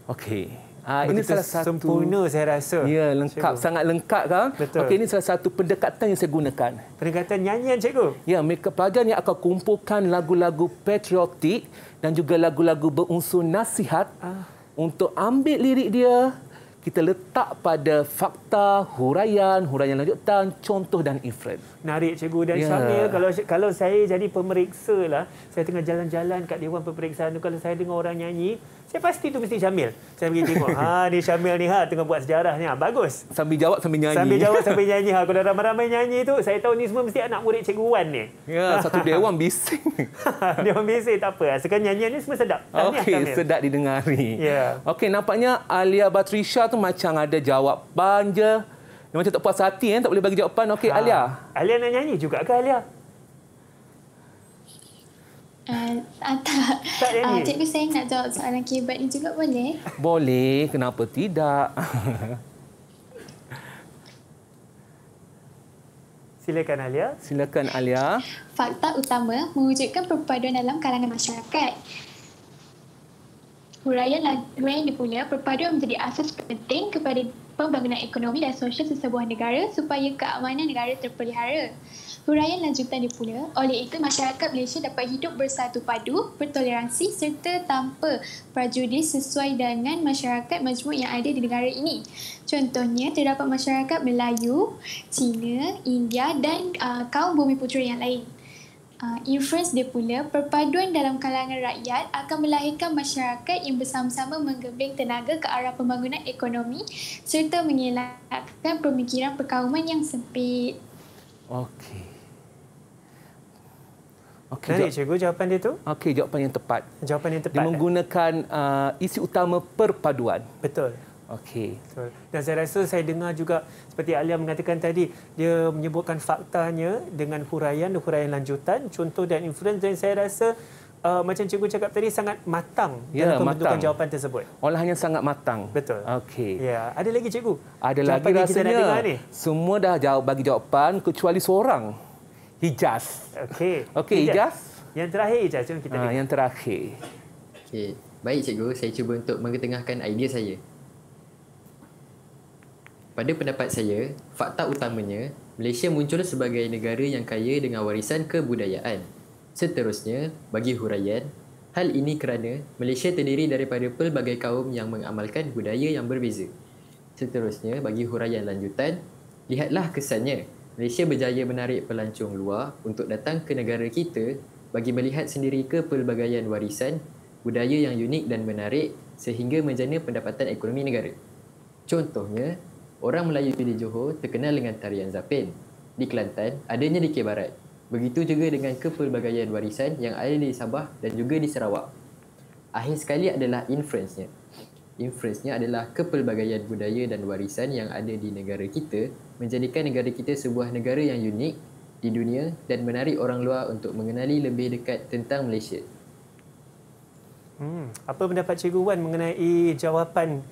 Okey, Ah ini salah satu sempurna saya rasa. Ya, lengkap cikgu. sangat lengkap kan. Okey ini salah satu pendekatan yang saya gunakan. Pendekatan nyanyian cikgu. Ya, mereka pelajar ni akan kumpulkan lagu-lagu patriotik dan juga lagu-lagu berunsur nasihat ah. untuk ambil lirik dia kita letak pada fakta, huraian, huraian lanjutan, contoh dan inferen. Narik cikgu dan yeah. Syamil kalau kalau saya jadi pemeriksa lah, saya tengah jalan-jalan kat dewan pemeriksaan tu kalau saya dengar orang nyanyi, saya pasti tu mesti Syamil. Saya pergi tengok, ha ni Syamil ni ha tengah buat sejarah Bagus. Sambil jawab sambil nyanyi. Sambil jawab sambil nyanyi ha. Kalau ramai-ramai nyanyi tu, saya tahu ni semua mesti anak murid Cikgu Wan ni. Ya, satu dewan bising. dewan bising tak apa. Sekarang nyanyian ni semua sedap. Tahniah okay, Syamil. sedap didengari. Ya. Yeah. Okey, nampaknya Alia Batrisha tu macam ada jawab je. Dia macam tak puas hati eh, tak boleh bagi jawapan. Okey, ha. Alia. Alia nak nyanyi juga ke Alia? Uh, tak, tak. Ah, saya nak jawab soalan kibat ini juga boleh? Boleh, kenapa tidak? Silakan Alia. Silakan Alia. Fakta utama mewujudkan perpaduan dalam kalangan masyarakat. Huraian lain dipunya, perpaduan menjadi asas penting kepada pembangunan ekonomi dan sosial sesebuah negara supaya keamanan negara terpelihara. Huraian lanjutan dipula, oleh itu masyarakat Malaysia dapat hidup bersatu padu, bertoleransi serta tanpa prajudis sesuai dengan masyarakat majmuk yang ada di negara ini. Contohnya, terdapat masyarakat Melayu, Cina, India dan uh, kaum bumi putera yang lain uh, ah, inference dia pula perpaduan dalam kalangan rakyat akan melahirkan masyarakat yang bersama-sama menggembleng tenaga ke arah pembangunan ekonomi serta mengelakkan pemikiran perkawaman yang sempit. Okey. Okey, Jadi, cikgu jawapan dia tu? Okey, jawapan yang tepat. Jawapan yang tepat. Dia eh? menggunakan uh, isi utama perpaduan. Betul. Okey. Betul. Dan saya rasa saya dengar juga seperti Alia mengatakan tadi dia menyebutkan faktanya dengan huraian dan huraian lanjutan contoh dan inference dan saya rasa uh, macam cikgu cakap tadi sangat matang ya, dalam pembentukan jawapan tersebut hanya sangat matang betul okey ya ada lagi cikgu ada jawapan lagi rasanya semua dah jawab bagi jawapan kecuali seorang Hijaz. Okey. Okey, Hijaz. Yang terakhir Hijaz, yang kita ha, yang terakhir. Okey. Baik cikgu, saya cuba untuk mengetengahkan idea saya. Pada pendapat saya, fakta utamanya, Malaysia muncul sebagai negara yang kaya dengan warisan kebudayaan. Seterusnya, bagi huraian, hal ini kerana Malaysia terdiri daripada pelbagai kaum yang mengamalkan budaya yang berbeza. Seterusnya, bagi huraian lanjutan, lihatlah kesannya. Malaysia berjaya menarik pelancong luar untuk datang ke negara kita bagi melihat sendiri kepelbagaian warisan, budaya yang unik dan menarik sehingga menjana pendapatan ekonomi negara. Contohnya, Orang Melayu di Johor terkenal dengan tarian Zapin. Di Kelantan, adanya di Kebarat. Begitu juga dengan kepelbagaian warisan yang ada di Sabah dan juga di Sarawak. Akhir sekali adalah inference-nya. Inference-nya adalah kepelbagaian budaya dan warisan yang ada di negara kita menjadikan negara kita sebuah negara yang unik di dunia dan menarik orang luar untuk mengenali lebih dekat tentang Malaysia. Hmm, apa pendapat Cikgu Wan mengenai jawapan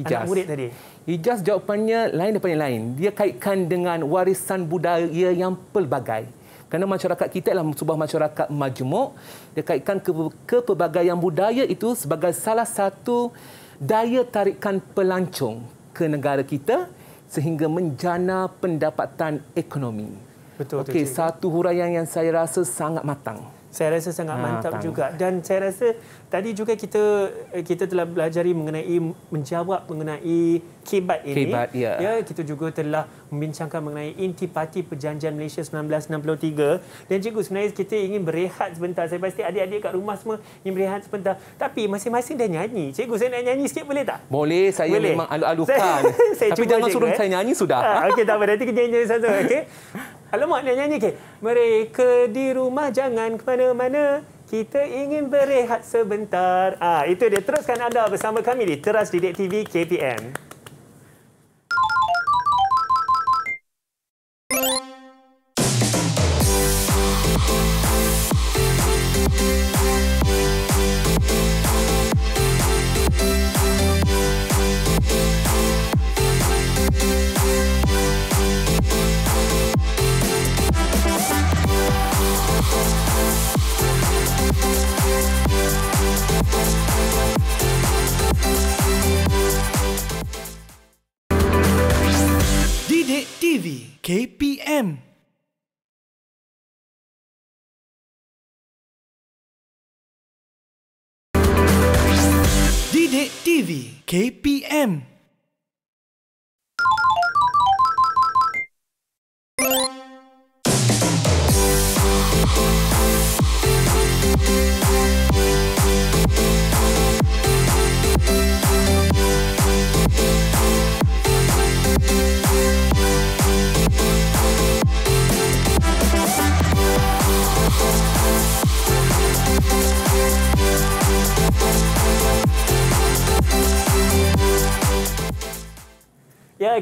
Ijaz. Anak murid tadi. Ijaz jawapannya lain daripada yang lain. Dia kaitkan dengan warisan budaya yang pelbagai. Kerana masyarakat kita adalah sebuah masyarakat majmuk. Dia kaitkan ke kepelbagaian budaya itu sebagai salah satu daya tarikan pelancong ke negara kita sehingga menjana pendapatan ekonomi. Betul. Okey, satu huraian yang saya rasa sangat matang. Saya rasa sangat ha, mantap tang. juga dan saya rasa Tadi juga kita eh, kita telah belajar mengenai menjawab mengenai kibat ini. Kibat, ya. ya, kita juga telah membincangkan mengenai intipati perjanjian Malaysia 1963. Dan cikgu sebenarnya kita ingin berehat sebentar. Saya pasti adik-adik kat rumah semua ingin berehat sebentar. Tapi masing-masing dah nyanyi. Cikgu saya nak nyanyi sikit boleh tak? Boleh. Saya boleh. memang alu-alukan. Saya, saya Tapi jangan suruh eh. saya nyanyi sudah. Ha, okey tak apa nanti kita nyanyi satu. Okey. Alamak nak nyanyi ke? Mereka di rumah jangan ke mana-mana kita ingin berehat sebentar. Ah, itu dia. Teruskan anda bersama kami di Teras Didik TV KPM. KPM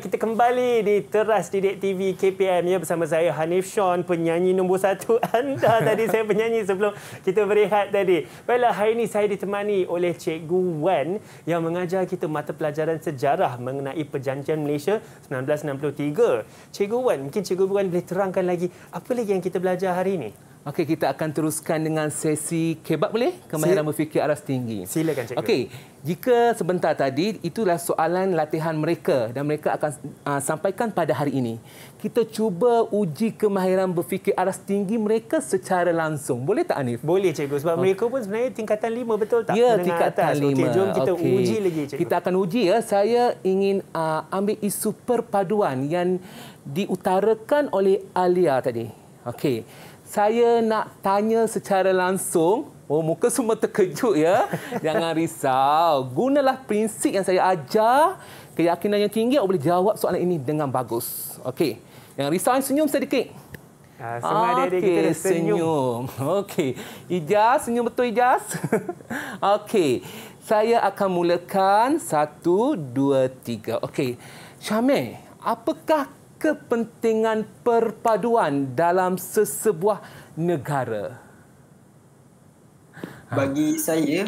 kita kembali di Teras Didik TV KPM ya bersama saya Hanif Shawn penyanyi nombor satu anda tadi saya penyanyi sebelum kita berehat tadi. Baiklah hari ini saya ditemani oleh Cikgu Wen yang mengajar kita mata pelajaran sejarah mengenai perjanjian Malaysia 1963. Cikgu Wen, mungkin Cikgu Wen boleh terangkan lagi apa lagi yang kita belajar hari ini? Okey, kita akan teruskan dengan sesi kebab boleh? Kemahiran Sil- berfikir aras tinggi. Silakan cikgu. Okey, jika sebentar tadi itulah soalan latihan mereka dan mereka akan uh, sampaikan pada hari ini. Kita cuba uji kemahiran berfikir aras tinggi mereka secara langsung. Boleh tak Anif? Boleh cikgu sebab okay. mereka pun sebenarnya tingkatan lima betul tak? Ya, Menengah tingkatan lima. Okey, jom kita okay. uji lagi cikgu. Kita akan uji ya. Saya ingin uh, ambil isu perpaduan yang diutarakan oleh Alia tadi. Okey saya nak tanya secara langsung. Oh, muka semua terkejut ya. Jangan risau. Gunalah prinsip yang saya ajar. Keyakinan yang tinggi, awak boleh jawab soalan ini dengan bagus. Okey. Jangan risau, senyum sedikit. Uh, semua adik-adik okay, kita senyum. senyum. Okey. Ijaz, senyum betul Ijaz? Okey. Saya akan mulakan satu, dua, tiga. Okey. Syamil, apakah kepentingan perpaduan dalam sesebuah negara? Ha. Bagi saya,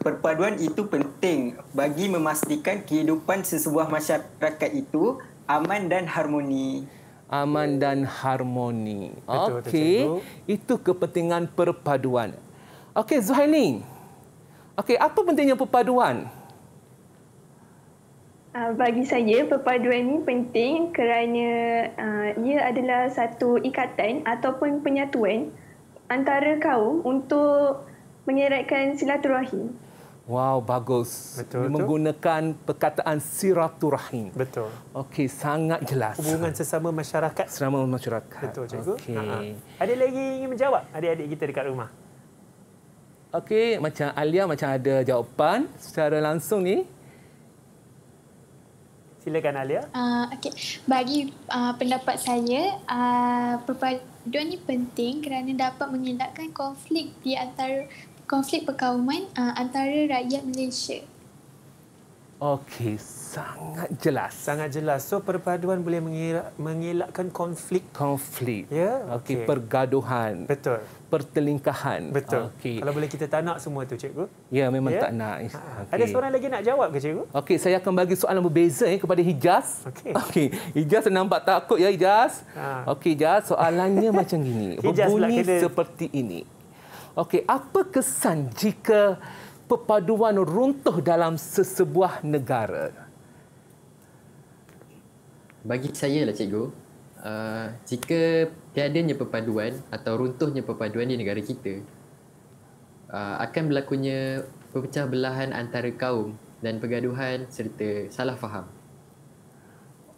perpaduan itu penting bagi memastikan kehidupan sesebuah masyarakat itu aman dan harmoni. Aman dan harmoni. Okey, itu kepentingan perpaduan. Okey, Zuhaili. Okey, apa pentingnya perpaduan? Ah, bagi saya perpaduan ini penting kerana ah, ia adalah satu ikatan ataupun penyatuan antara kaum untuk mengeratkan silaturahim. Wow, bagus. Betul, betul. Menggunakan perkataan silaturahim. Betul. Okey, sangat jelas. Hubungan sesama masyarakat. Sesama masyarakat. Betul, cikgu. Okay. Uh-huh. Ha, ha. Ada lagi ingin menjawab adik-adik kita dekat rumah? Okey, macam Alia macam ada jawapan secara langsung ni silakan Alia. Uh, ah, okay. Bagi uh, pendapat saya, uh, perpaduan ini penting kerana dapat mengelakkan konflik di antara konflik perkauman uh, antara rakyat Malaysia. Okey, sangat jelas. Sangat jelas. So perpaduan boleh mengelakkan konflik. Konflik. Ya. Yeah? Okey, okay. pergaduhan. Betul. Pertelingkahan. Betul. Okay. Kalau boleh kita tak nak semua tu, cikgu. Ya, yeah, memang yeah? tak nak. Ha, ha. Okay. Ada seorang lagi nak jawab ke, cikgu? Okey, saya akan bagi soalan berbeza eh, kepada Hijaz. Okey. Okey, Hijaz nampak takut ya, Hijaz. Ha. Okey, Hijaz, soalannya macam ini. Berbunyi kita... seperti ini. Okey, apa kesan jika perpaduan runtuh dalam sesebuah negara? Bagi saya lah cikgu, uh, jika tiadanya perpaduan atau runtuhnya perpaduan di negara kita, uh, akan berlakunya pepecah belahan antara kaum dan pergaduhan serta salah faham.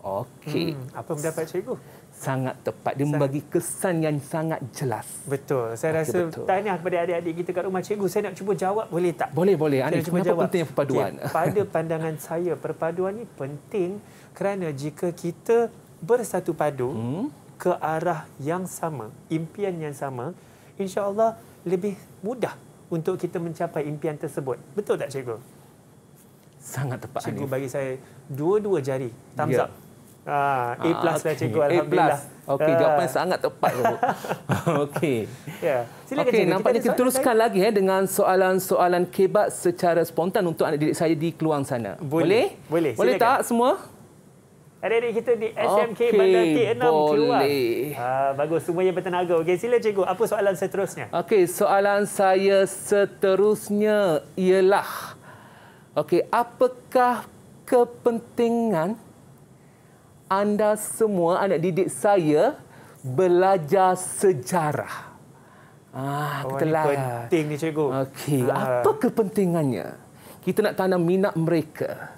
Okey. Hmm. Apa pendapat cikgu? sangat tepat. Dia membagi kesan yang sangat jelas. Betul. Saya okay, rasa betul. tahniah kepada adik-adik kita kat rumah. Cikgu, saya nak cuba jawab boleh tak? Boleh, boleh. Anik, cuba kenapa jawab. pentingnya perpaduan? Okay. Pada pandangan saya, perpaduan ini penting kerana jika kita bersatu padu hmm? ke arah yang sama, impian yang sama, insya Allah lebih mudah untuk kita mencapai impian tersebut. Betul tak, Cikgu? Sangat tepat, Cikgu Anif. bagi saya dua-dua jari. Thumbs yeah. up. Ah, A ah, plus okay. lah cikgu Alhamdulillah Okey, ah. jawapan uh. sangat tepat tu. Okey. Ya. Yeah. Okey, nampaknya kita, kita teruskan lagi eh dengan soalan-soalan kebat secara spontan untuk anak didik saya di Keluang sana. Boleh? Boleh. Boleh, boleh tak semua? Adik-adik kita di SMK okay. Bandar T6 boleh. Ah, bagus semua yang bertenaga. Okey, sila cikgu, apa soalan seterusnya? Okey, soalan saya seterusnya ialah Okey, apakah kepentingan anda semua anak didik saya belajar sejarah. Ah, oh, kita oh, ini lah. penting ni cikgu. Okey, uh. apa kepentingannya? Kita nak tanam minat mereka.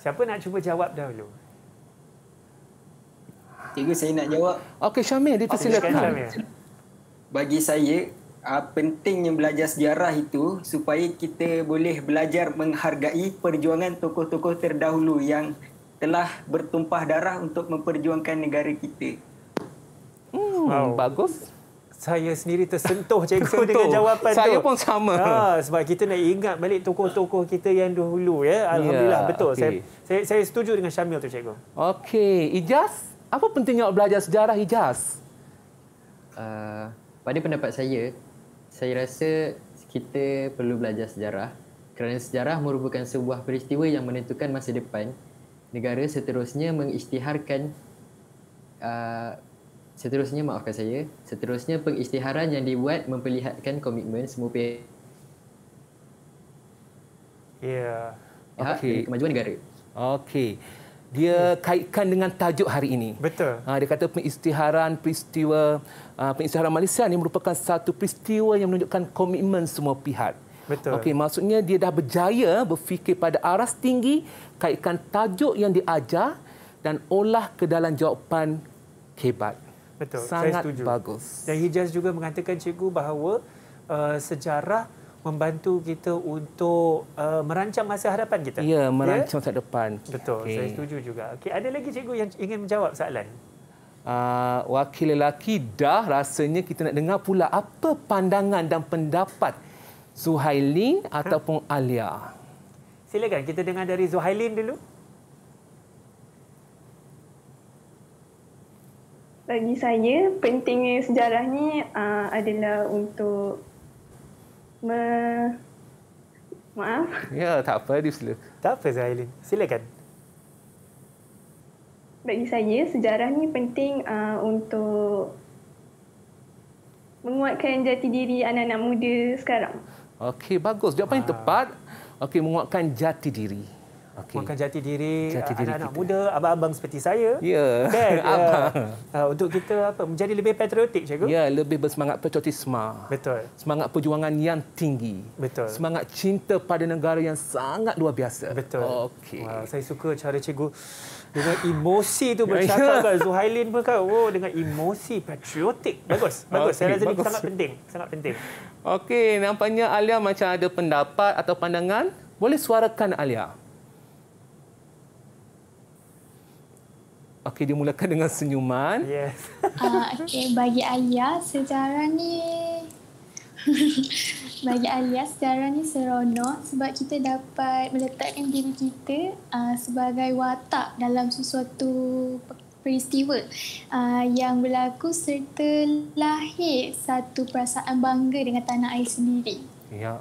Siapa nak cuba jawab dahulu? Cikgu saya nak jawab. Okey Syamil, dia persilakan. Okay, Bagi saya, uh, pentingnya belajar sejarah itu supaya kita boleh belajar menghargai perjuangan tokoh-tokoh terdahulu yang telah bertumpah darah untuk memperjuangkan negara kita. Hmm, wow. bagus. Saya sendiri tersentuh cikgu tersentuh. dengan jawapan saya tu. Saya pun sama. Ha, sebab kita nak ingat balik tokoh-tokoh kita yang dahulu, ya. ya Alhamdulillah ya, betul. Okay. Saya, saya saya setuju dengan Syamil tu cikgu. Okey, Ijaz, apa pentingnya belajar sejarah Ijaz? Uh, pada pendapat saya, saya rasa kita perlu belajar sejarah kerana sejarah merupakan sebuah peristiwa yang menentukan masa depan negara seterusnya mengisytiharkan uh, seterusnya maafkan saya seterusnya pengisytiharan yang dibuat memperlihatkan komitmen semua pihak ya yeah. okey kemajuan negara okey dia hmm. kaitkan dengan tajuk hari ini. Betul. Ah, dia kata pengistiharan, peristiwa ah, pengistiharan Malaysia ini merupakan satu peristiwa yang menunjukkan komitmen semua pihak. Betul. Okey, maksudnya dia dah berjaya berfikir pada aras tinggi, kaitkan tajuk yang diajar dan olah ke dalam jawapan hebat. Betul. Sangat Saya bagus. Dan Hijaz juga mengatakan cikgu bahawa uh, sejarah membantu kita untuk uh, merancang masa hadapan kita. Ya, merancang ya? masa depan. Betul, okay. saya setuju juga. Okey, ada lagi cikgu yang ingin menjawab soalan? Uh, wakil lelaki dah rasanya kita nak dengar pula apa pandangan dan pendapat Zuhailin ha. ataupun Alia? Silakan kita dengar dari Zuhailin dulu. Bagi saya, pentingnya sejarah ni uh, adalah untuk me... Maaf. Ya, tak apa. Sila. Tak apa, Zahilin. Silakan. Bagi saya, sejarah ni penting uh, untuk menguatkan jati diri anak-anak muda sekarang. Okey, bagus. Jawapan yang ah. tepat. Okey, menguatkan jati diri. Okay. Menguatkan jati diri, jati diri anak-anak muda, abang-abang seperti saya. Ya, kan? abang. Ya. Ah, untuk kita apa menjadi lebih patriotik, cikgu. Ya, lebih bersemangat patriotisme. Betul. Semangat perjuangan yang tinggi. Betul. Semangat cinta pada negara yang sangat luar biasa. Betul. Okey. Wah, saya suka cara cikgu dengan emosi itu ya, ya. bercakap kan Zuhailin pun kan oh dengan emosi patriotik bagus bagus okay, saya rasa bagus. ini sangat penting sangat penting Okey, nampaknya Alia macam ada pendapat atau pandangan. Boleh suarakan Alia. Okey, dia mulakan dengan senyuman. Yes. Uh, Okey, bagi Alia sejarah ni bagi Alia sejarah ni seronok sebab kita dapat meletakkan diri kita uh, sebagai watak dalam sesuatu peristiwa uh, yang berlaku serta lahir satu perasaan bangga dengan tanah air sendiri. Ya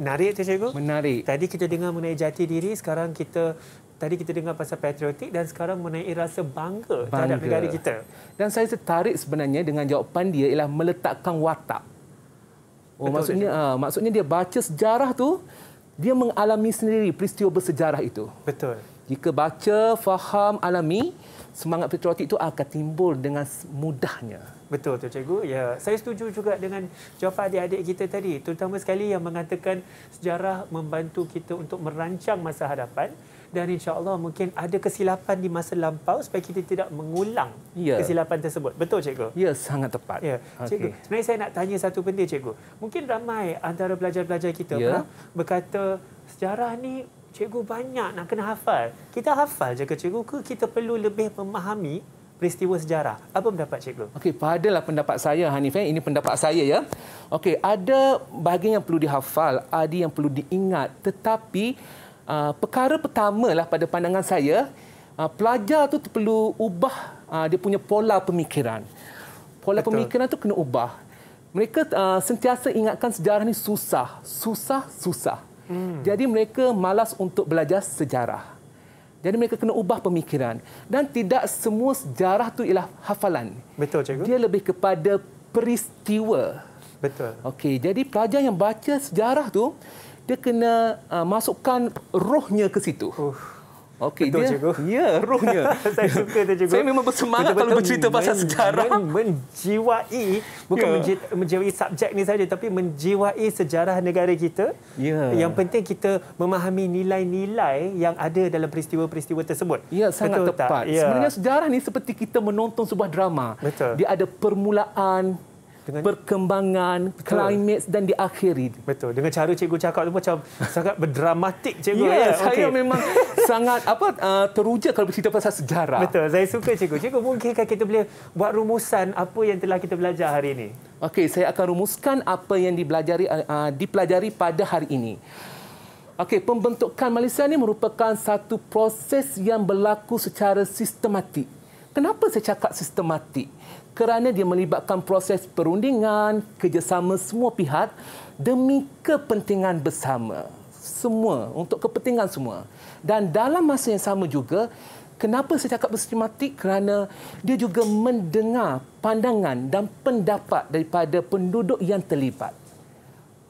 Menarik tu cikgu? Menarik. Tadi kita dengar mengenai jati diri, sekarang kita tadi kita dengar pasal patriotik dan sekarang mengenai rasa bangga, bangga terhadap negara kita. Dan saya tertarik sebenarnya dengan jawapan dia ialah meletakkan watak. Oh Betul, maksudnya ha, maksudnya dia baca sejarah tu dia mengalami sendiri peristiwa bersejarah itu. Betul. Jika baca, faham, alami, semangat patriotik itu akan timbul dengan mudahnya. Betul tu cikgu. Ya, saya setuju juga dengan jawapan adik-adik kita tadi, terutama sekali yang mengatakan sejarah membantu kita untuk merancang masa hadapan dan insya-Allah mungkin ada kesilapan di masa lampau supaya kita tidak mengulang ya. kesilapan tersebut. Betul cikgu? Ya, sangat tepat. Ya. Cikgu, okay. sebenarnya saya nak tanya satu benda cikgu. Mungkin ramai antara pelajar-pelajar kita ya. berkata sejarah ni cikgu banyak nak kena hafal. Kita hafal je ke cikgu ke kita perlu lebih memahami peristiwa sejarah. Apa pendapat cikgu? Okey, padalah pendapat saya Hanif eh. Ini pendapat saya ya. Okey, ada bahagian yang perlu dihafal, ada yang perlu diingat. Tetapi uh, perkara pertama lah pada pandangan saya, uh, pelajar tu perlu ubah uh, dia punya pola pemikiran. Pola Betul. pemikiran tu kena ubah. Mereka uh, sentiasa ingatkan sejarah ni susah, susah, susah. Hmm. Jadi mereka malas untuk belajar sejarah. Jadi mereka kena ubah pemikiran dan tidak semua sejarah tu ialah hafalan. Betul cikgu. Dia lebih kepada peristiwa. Betul. Okey, jadi pelajar yang baca sejarah tu dia kena uh, masukkan rohnya ke situ. Uh. Okay, betul dia, cikgu. Ya, rohnya. saya ya. suka tu cikgu. Saya memang bersemangat kalau bercerita men, pasal sejarah. Men, menjiwai, bukan yeah. menji, menjiwai subjek ni saja, tapi menjiwai sejarah negara kita. Yeah. Yang penting kita memahami nilai-nilai yang ada dalam peristiwa-peristiwa tersebut. Ya, yeah, sangat betul tepat. Yeah. Sebenarnya sejarah ni seperti kita menonton sebuah drama. Betul. Dia ada permulaan, Kenanya? perkembangan, climate dan diakhiri. Betul. Dengan cara cikgu cakap tu macam sangat berdramatik cikgu. Ya, yeah, saya memang sangat apa uh, teruja kalau bercerita pasal sejarah. Betul. Saya suka cikgu. Cikgu mungkinkah kita boleh buat rumusan apa yang telah kita belajar hari ini? Okey, saya akan rumuskan apa yang dipelajari uh, uh, dipelajari pada hari ini. Okey, pembentukan Malaysia ini merupakan satu proses yang berlaku secara sistematik. Kenapa saya cakap sistematik? kerana dia melibatkan proses perundingan, kerjasama semua pihak demi kepentingan bersama. Semua, untuk kepentingan semua. Dan dalam masa yang sama juga, kenapa saya cakap sistematik? Kerana dia juga mendengar pandangan dan pendapat daripada penduduk yang terlibat.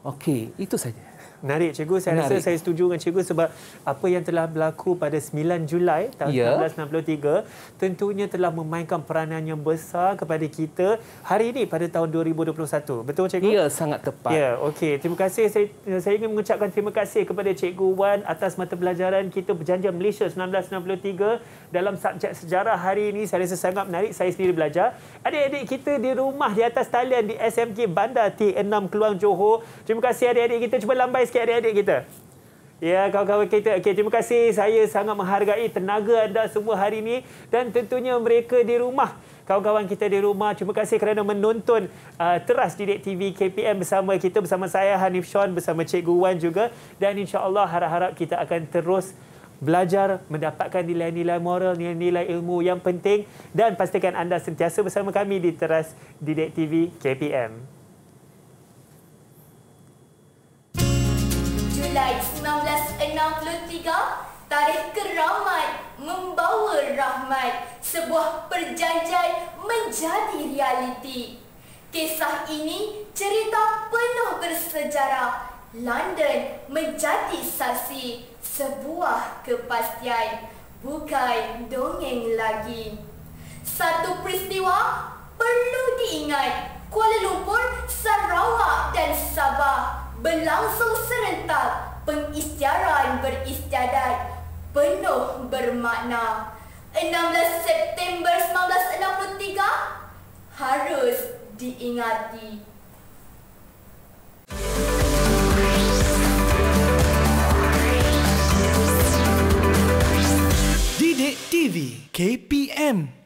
Okey, itu saja menarik cikgu saya menarik. rasa saya setuju dengan cikgu sebab apa yang telah berlaku pada 9 Julai tahun yeah. Ya. 1963 tentunya telah memainkan peranan yang besar kepada kita hari ini pada tahun 2021 betul cikgu ya sangat tepat ya yeah, okey terima kasih saya saya ingin mengucapkan terima kasih kepada cikgu Wan atas mata pelajaran kita berjanjian Malaysia 1963 dalam subjek sejarah hari ini saya rasa sangat menarik saya sendiri belajar adik-adik kita di rumah di atas talian di SMK Bandar T6 Keluang Johor terima kasih adik-adik kita cuba lambai sikit adik-adik kita. Ya, kawan-kawan kita. Okay, terima kasih. Saya sangat menghargai tenaga anda semua hari ini. Dan tentunya mereka di rumah. Kawan-kawan kita di rumah, terima kasih kerana menonton uh, Teras Didik TV KPM bersama kita, bersama saya Hanif Sean, bersama Cikgu Wan juga. Dan insyaAllah harap-harap kita akan terus belajar, mendapatkan nilai-nilai moral, nilai-nilai ilmu yang penting. Dan pastikan anda sentiasa bersama kami di Teras Didik TV KPM. Julai 1963, tarikh keramat membawa rahmat sebuah perjanjian menjadi realiti. Kisah ini cerita penuh bersejarah. London menjadi saksi sebuah kepastian bukan dongeng lagi. Satu peristiwa perlu diingat. Kuala Lumpur, Sarawak dan Sabah berlangsung serentak pengisytiharan beristiadat penuh bermakna. 16 September 1963 harus diingati. Didik TV KPM